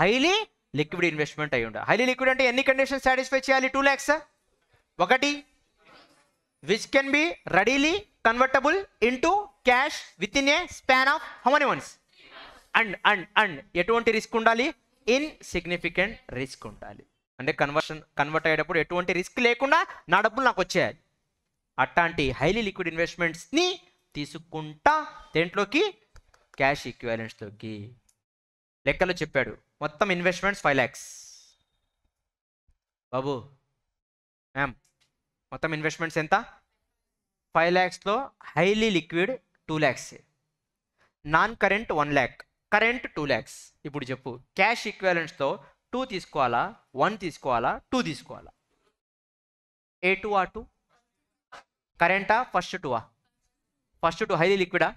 highly liquid investment అయి ఉండాలి హైలీ లిక్విడ్ అంటే ఎన్ని కండిషన్ సాటిస్ఫై చేయాలి టూ ల్యాక్స్ ఒకటి which can be readily convertible into cash within a span of how many months and and and ఎటువంటి రిస్క్ ఉండాలి ఇన్ సిగ్నిఫికెంట్ రిస్క్ ఉండాలి అంటే కన్వర్షన్ కన్వర్ట్ అయ్యేటప్పుడు ఎటువంటి రిస్క్ లేకుండా నా డబ్బులు నాకు వచ్చేయాలి అట్లాంటి హైలీ లిక్విడ్ ఇన్వెస్ట్మెంట్స్ని తీసుకుంటా దేంట్లోకి క్యాష్ ఈక్వాలెన్స్లోకి లెక్కలు చెప్పాడు మొత్తం ఇన్వెస్ట్మెంట్స్ ఫైవ్ ల్యాక్స్ బాబు మ్యామ్ మొత్తం ఇన్వెస్ట్మెంట్స్ ఎంత ఫైవ్ ల్యాక్స్లో highly liquid two lakhs non current one lakh current two lakhs ఇప్పుడు చెప్పు క్యాష్ ఈక్వాలెన్స్తో టూ తీసుకోవాలా వన్ తీసుకోవాలా టూ తీసుకోవాలా ఏ టూ ఆ టూ కరెంటా ఫస్ట్ టూ ఆ ఫస్ట్ టూ హైలీ లిక్విడా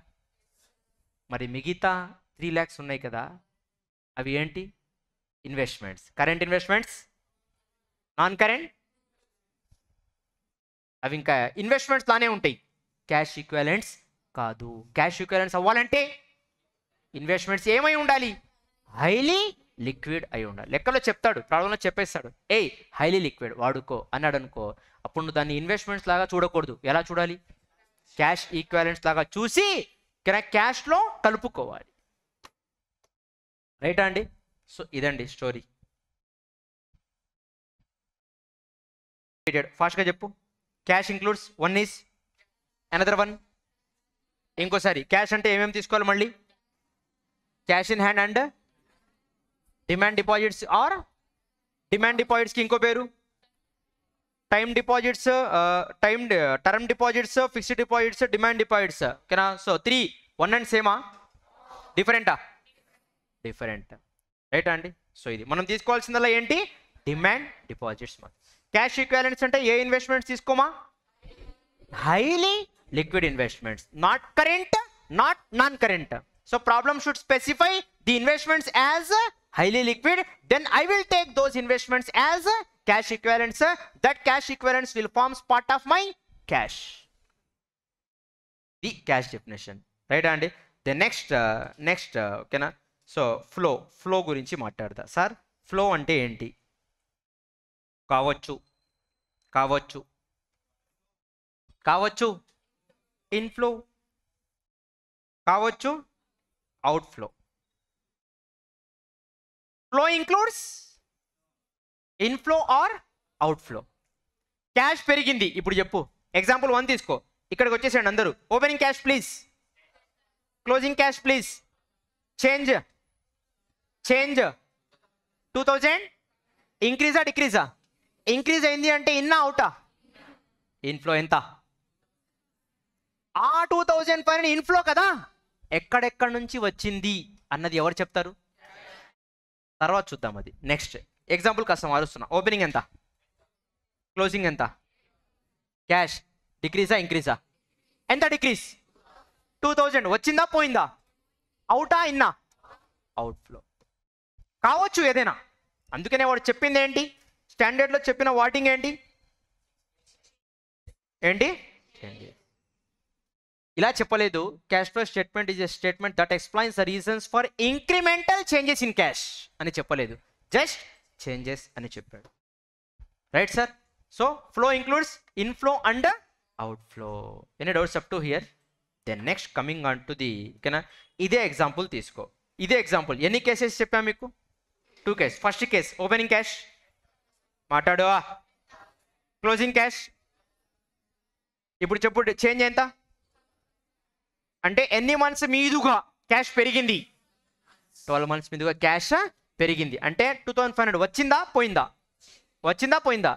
మరి మిగతా త్రీ ల్యాక్స్ ఉన్నాయి కదా అవి ఏంటి investments current investments non current అవి ఇంకా ఇన్వెస్ట్మెంట్స్ లానే ఉంటాయి క్యాష్ ఈక్వాలెంట్స్ కాదు క్యాష్ రిక్వైరెన్స్ అవ్వాలంటే ఇన్వెస్ట్మెంట్స్ ఏమై ఉండాలి హైలీ లిక్విడ్ అయి ఉండాలి లెక్కలో చెప్తాడు ప్రాబ్లంలో చెప్పేస్తాడు ఏ హైలీ లిక్విడ్ వాడుకో అన్నాడు అనుకో అప్పుడు నువ్వు దాన్ని ఇన్వెస్ట్మెంట్స్ లాగా చూడకూడదు ఎలా చూడాలి క్యాష్ ఈక్వాలెన్స్ లాగా చూసి క్యాష్లో కలుపుకోవాలి రైటా అండి సో ఇదండి స్టోరీ ఫాస్ట్గా చెప్పు cash includes one is another one ఇంకోసారి క్యాష్ అంటే ఏమేమి తీసుకోవాలి మళ్ళీ cash in hand and demand deposits or demand డిపాజిట్స్కి ఇంకో పేరు time deposits time term deposits fixed deposits demand deposits ఓకేనా సో త్రీ వన్ అండ్ సేమా డిఫరెంటా డిఫరెంట్ రైటా అండి సో ఇది మనం తీసుకోవాల్సిందల్లా ఏంటి డిమాండ్ డిపాజిట్స్ క్యాష్ ఈక్వాలెన్స్ అంటే ఏ ఇన్వెస్ట్మెంట్స్ తీసుకోమా highly liquid investments not current not non-current so problem should specify the investments as highly liquid then i will take those investments as cash equivalents that cash equivalents will forms part of my cash the cash definition right and the next uh, next uh, okayna so flow flow గురించి మాట్లాడదా sir flow అంటే ఏంటి కావచ్చు కావచ్చు కావచ్చు inflow కావచ్చు outflow flow includes inflow or outflow cash పెరిగింది ఇప్పుడు చెప్పు ఎగ్జాంపుల్ వన్ తీసుకో ఇక్కడికి వచ్చేసాడు అందరూ opening cash please closing cash please change change two thousand ఇంక్రీజా డిక్రీజా ఇంక్రీజ్ అయింది అంటే ఇన్నా అవుటా ఇన్ఫ్లో ఎంత ఆ టూ థౌజండ్ ఫైవ్ ఇన్ఫ్లో కదా ఎక్కడెక్కడి నుంచి వచ్చింది అన్నది ఎవరు చెప్తారు తర్వాత చూద్దాం అది నెక్స్ట్ ఎగ్జాంపుల్ కాస్త మారుస్తున్నా ఓపెనింగ్ ఎంత క్లోజింగ్ ఎంత క్యాష్ డిక్రీజా ఇంక్రీజా ఎంత డిక్రీజ్ టూ థౌజండ్ వచ్చిందా పోయిందా అవుటా ఇన్నా అవుట్ఫ్లో కావచ్చు ఏదైనా అందుకనే వాడు చెప్పింది ఏంటి స్టాండర్డ్లో చెప్పిన వాటింగ్ ఏంటి ఏంటి ఇలా చెప్పలేదు cash flow statement is a statement that explains the reasons for incremental changes in cash అని చెప్పలేదు జస్ట్ చేంజెస్ అని చెప్పాడు right sir so flow includes inflow and flow any doubts up to here then next coming on to the ఓకేనా ఇదే example తీసుకో ఇదే example ఎన్ని cases చెప్పా మీకు two case first case opening cash మాట్లాడు క్లోజింగ్ క్యాష్ ఇప్పుడు చెప్పు చేంజ్ ఎంత అంటే ఎన్ని మంత్స్ మీదుగా క్యాష్ పెరిగింది ట్వెల్వ్ మంత్స్ మీదుగా క్యాష్ పెరిగింది అంటే టూ థౌసండ్ ఫైవ్ హండ్రెడ్ వచ్చిందా పోయిందా వచ్చిందా పోయిందా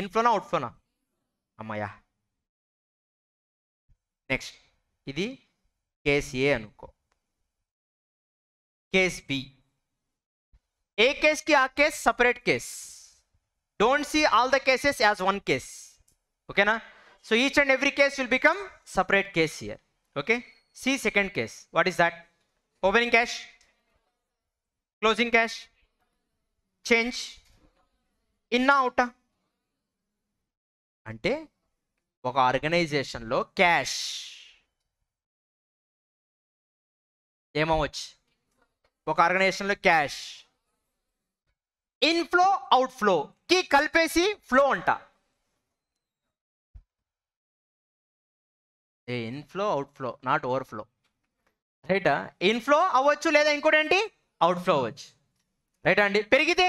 ఇన్ఫ్లోనా అవుట్ఫ్లోనా అమ్మాయా నెక్స్ట్ ఇది కేసీఏ అనుకో కేస్ బి ఏ కేస్కి ఆ case separate case don't see all the cases as one case ఓకేనా so each and every case will become separate case year okay C second case what is that? Opening cash closing cash change ఇన్నా అవుటా అంటే ఒక ఆర్గనైజేషన్లో cash ఏమవచ్చు ఒక ఆర్గనైజేషన్లో cash inflow కి కలిపేసి ఫ్లో అంట ఏ ఇన్ఫ్లో అవుట్ఫ్లో నాట్ ఓవర్ఫ్లో రైటా ఇన్ఫ్లో అవ్వచ్చు లేదా ఇంకోటి ఏంటి అవుట్ఫ్లో అవ్వచ్చు రైటా అండి పెరిగితే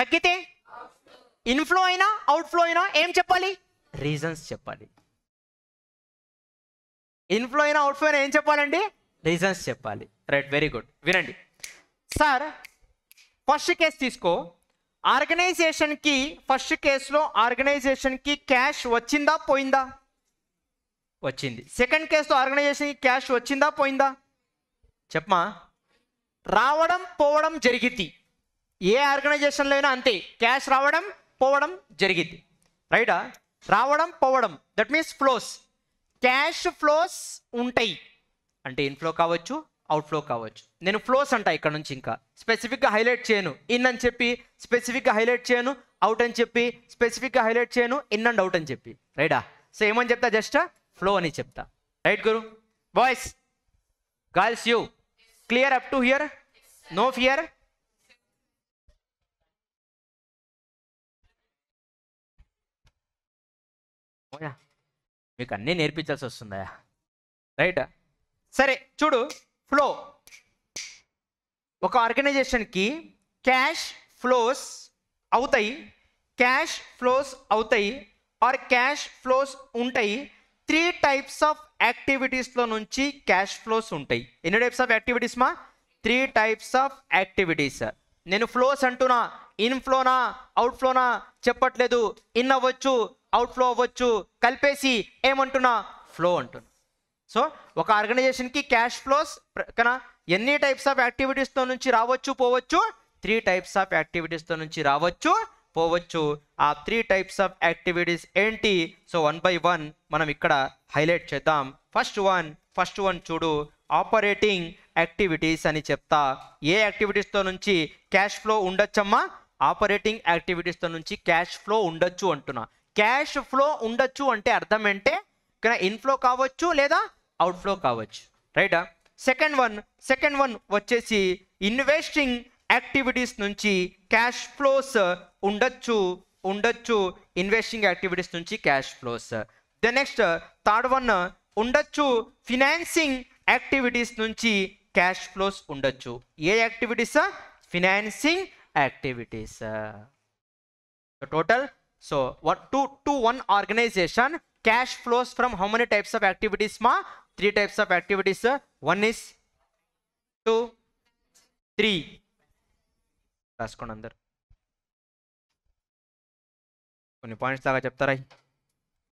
తగ్గితే ఇన్ఫ్లో అయినా అవుట్ఫ్లో అయినా ఏం చెప్పాలి రీజన్స్ చెప్పాలి ఇన్ఫ్లో అయినా అవుట్ఫ్లో అయినా ఏం చెప్పాలండి రీజన్స్ చెప్పాలి రైట్ వెరీ గుడ్ వినండి సార్ ఫస్ట్ కేసు తీసుకో ఆర్గనైజేషన్కి ఫస్ట్ కేసులో ఆర్గనైజేషన్కి క్యాష్ వచ్చిందా పోయిందా వచ్చింది సెకండ్ కేసుతో ఆర్గనైజేషన్కి క్యాష్ వచ్చిందా పోయిందా చెప్పమా రావడం పోవడం జరిగింది ఏ ఆర్గనైజేషన్లో అయినా అంతే క్యాష్ రావడం పోవడం జరిగింది రైటా రావడం పోవడం that means flows cash flows ఉంటాయి అంటే ఇన్ఫ్లో కావచ్చు అవుట్ఫ్లో కావచ్చు నేను ఫ్లోస్ అంటా ఇక్కడ నుంచి ఇంకా స్పెసిఫిక్గా హైలైట్ చేయను ఇన్ అని చెప్పి స్పెసిఫిక్గా హైలైట్ చేయను అవుట్ అని చెప్పి స్పెసిఫిక్గా హైలైట్ చేయను ఇన్ అండ్ అవుట్ అని చెప్పి రైటా సో ఏమని చెప్తా జస్ట్ ఫ్లో అని చెప్తా రైట్ గురు boys girls you clear up to here no fear మీకు అన్నీ నేర్పించాల్సి వస్తుందా రైట్ సరే చూడు ఫ్లో ఒక ఆర్గనైజేషన్కి క్యాష్ ఫ్లోస్ అవుతాయి క్యాష్ ఫ్లోస్ అవుతాయి ఆర్ క్యాష్ ఫ్లోస్ ఉంటాయి త్రీ టైప్స్ ఆఫ్ యాక్టివిటీస్లో నుంచి క్యాష్ ఫ్లోస్ ఉంటాయి ఎన్ని టైప్స్ ఆఫ్ యాక్టివిటీస్ మా త్రీ టైప్స్ ఆఫ్ యాక్టివిటీస్ నేను ఫ్లోస్ అంటున్నా ఇన్ఫ్లోనా అవుట్ఫ్లోనా చెప్పట్లేదు ఇన్ అవ్వచ్చు అవుట్ఫ్లో అవ్వచ్చు కలిపేసి ఏమంటున్నా ఫ్లో అంటున్నా సో ఒక ఆర్గనైజేషన్కి క్యాష్ ఫ్లోస్ కదా ఎన్ని టైప్స్ ఆఫ్ యాక్టివిటీస్తో నుంచి రావచ్చు పోవచ్చు త్రీ టైప్స్ ఆఫ్ యాక్టివిటీస్తో నుంచి రావచ్చు పోవచ్చు ఆ త్రీ టైప్స్ ఆఫ్ యాక్టివిటీస్ ఏంటి సో వన్ బై వన్ మనం ఇక్కడ హైలైట్ చేద్దాం ఫస్ట్ వన్ ఫస్ట్ వన్ చూడు ఆపరేటింగ్ యాక్టివిటీస్ అని చెప్తా ఏ యాక్టివిటీస్తో నుంచి క్యాష్ ఫ్లో ఉండొచ్చమ్మా ఆపరేటింగ్ యాక్టివిటీస్తో నుంచి క్యాష్ ఫ్లో ఉండొచ్చు అంటున్నా క్యాష్ ఫ్లో ఉండొచ్చు అంటే అర్థం ఏంటే ఇక్కడ ఇన్ఫ్లో కావచ్చు లేదా అవుట్ఫ్లో కావచ్చు రైటా సెకండ్ వన్ సెకండ్ వన్ వచ్చేసి ఇన్వెస్టింగ్ యాక్టివిటీస్ నుంచి క్యాష్ ఫ్లోస్ ఉండొచ్చు ఉండొచ్చు ఇన్వెస్టింగ్ యాక్టివిటీస్ నుంచి cash flows the next third one ఉండొచ్చు ఫినాన్సింగ్ యాక్టివిటీస్ నుంచి క్యాష్ ఫ్లోస్ ఉండొచ్చు ఏ activities financing activities total so one two to one organisation cash flows from how many types of activities మా three types of activities one is two three రాసుకోండి అందరు కొన్ని points దాకా చెప్తారా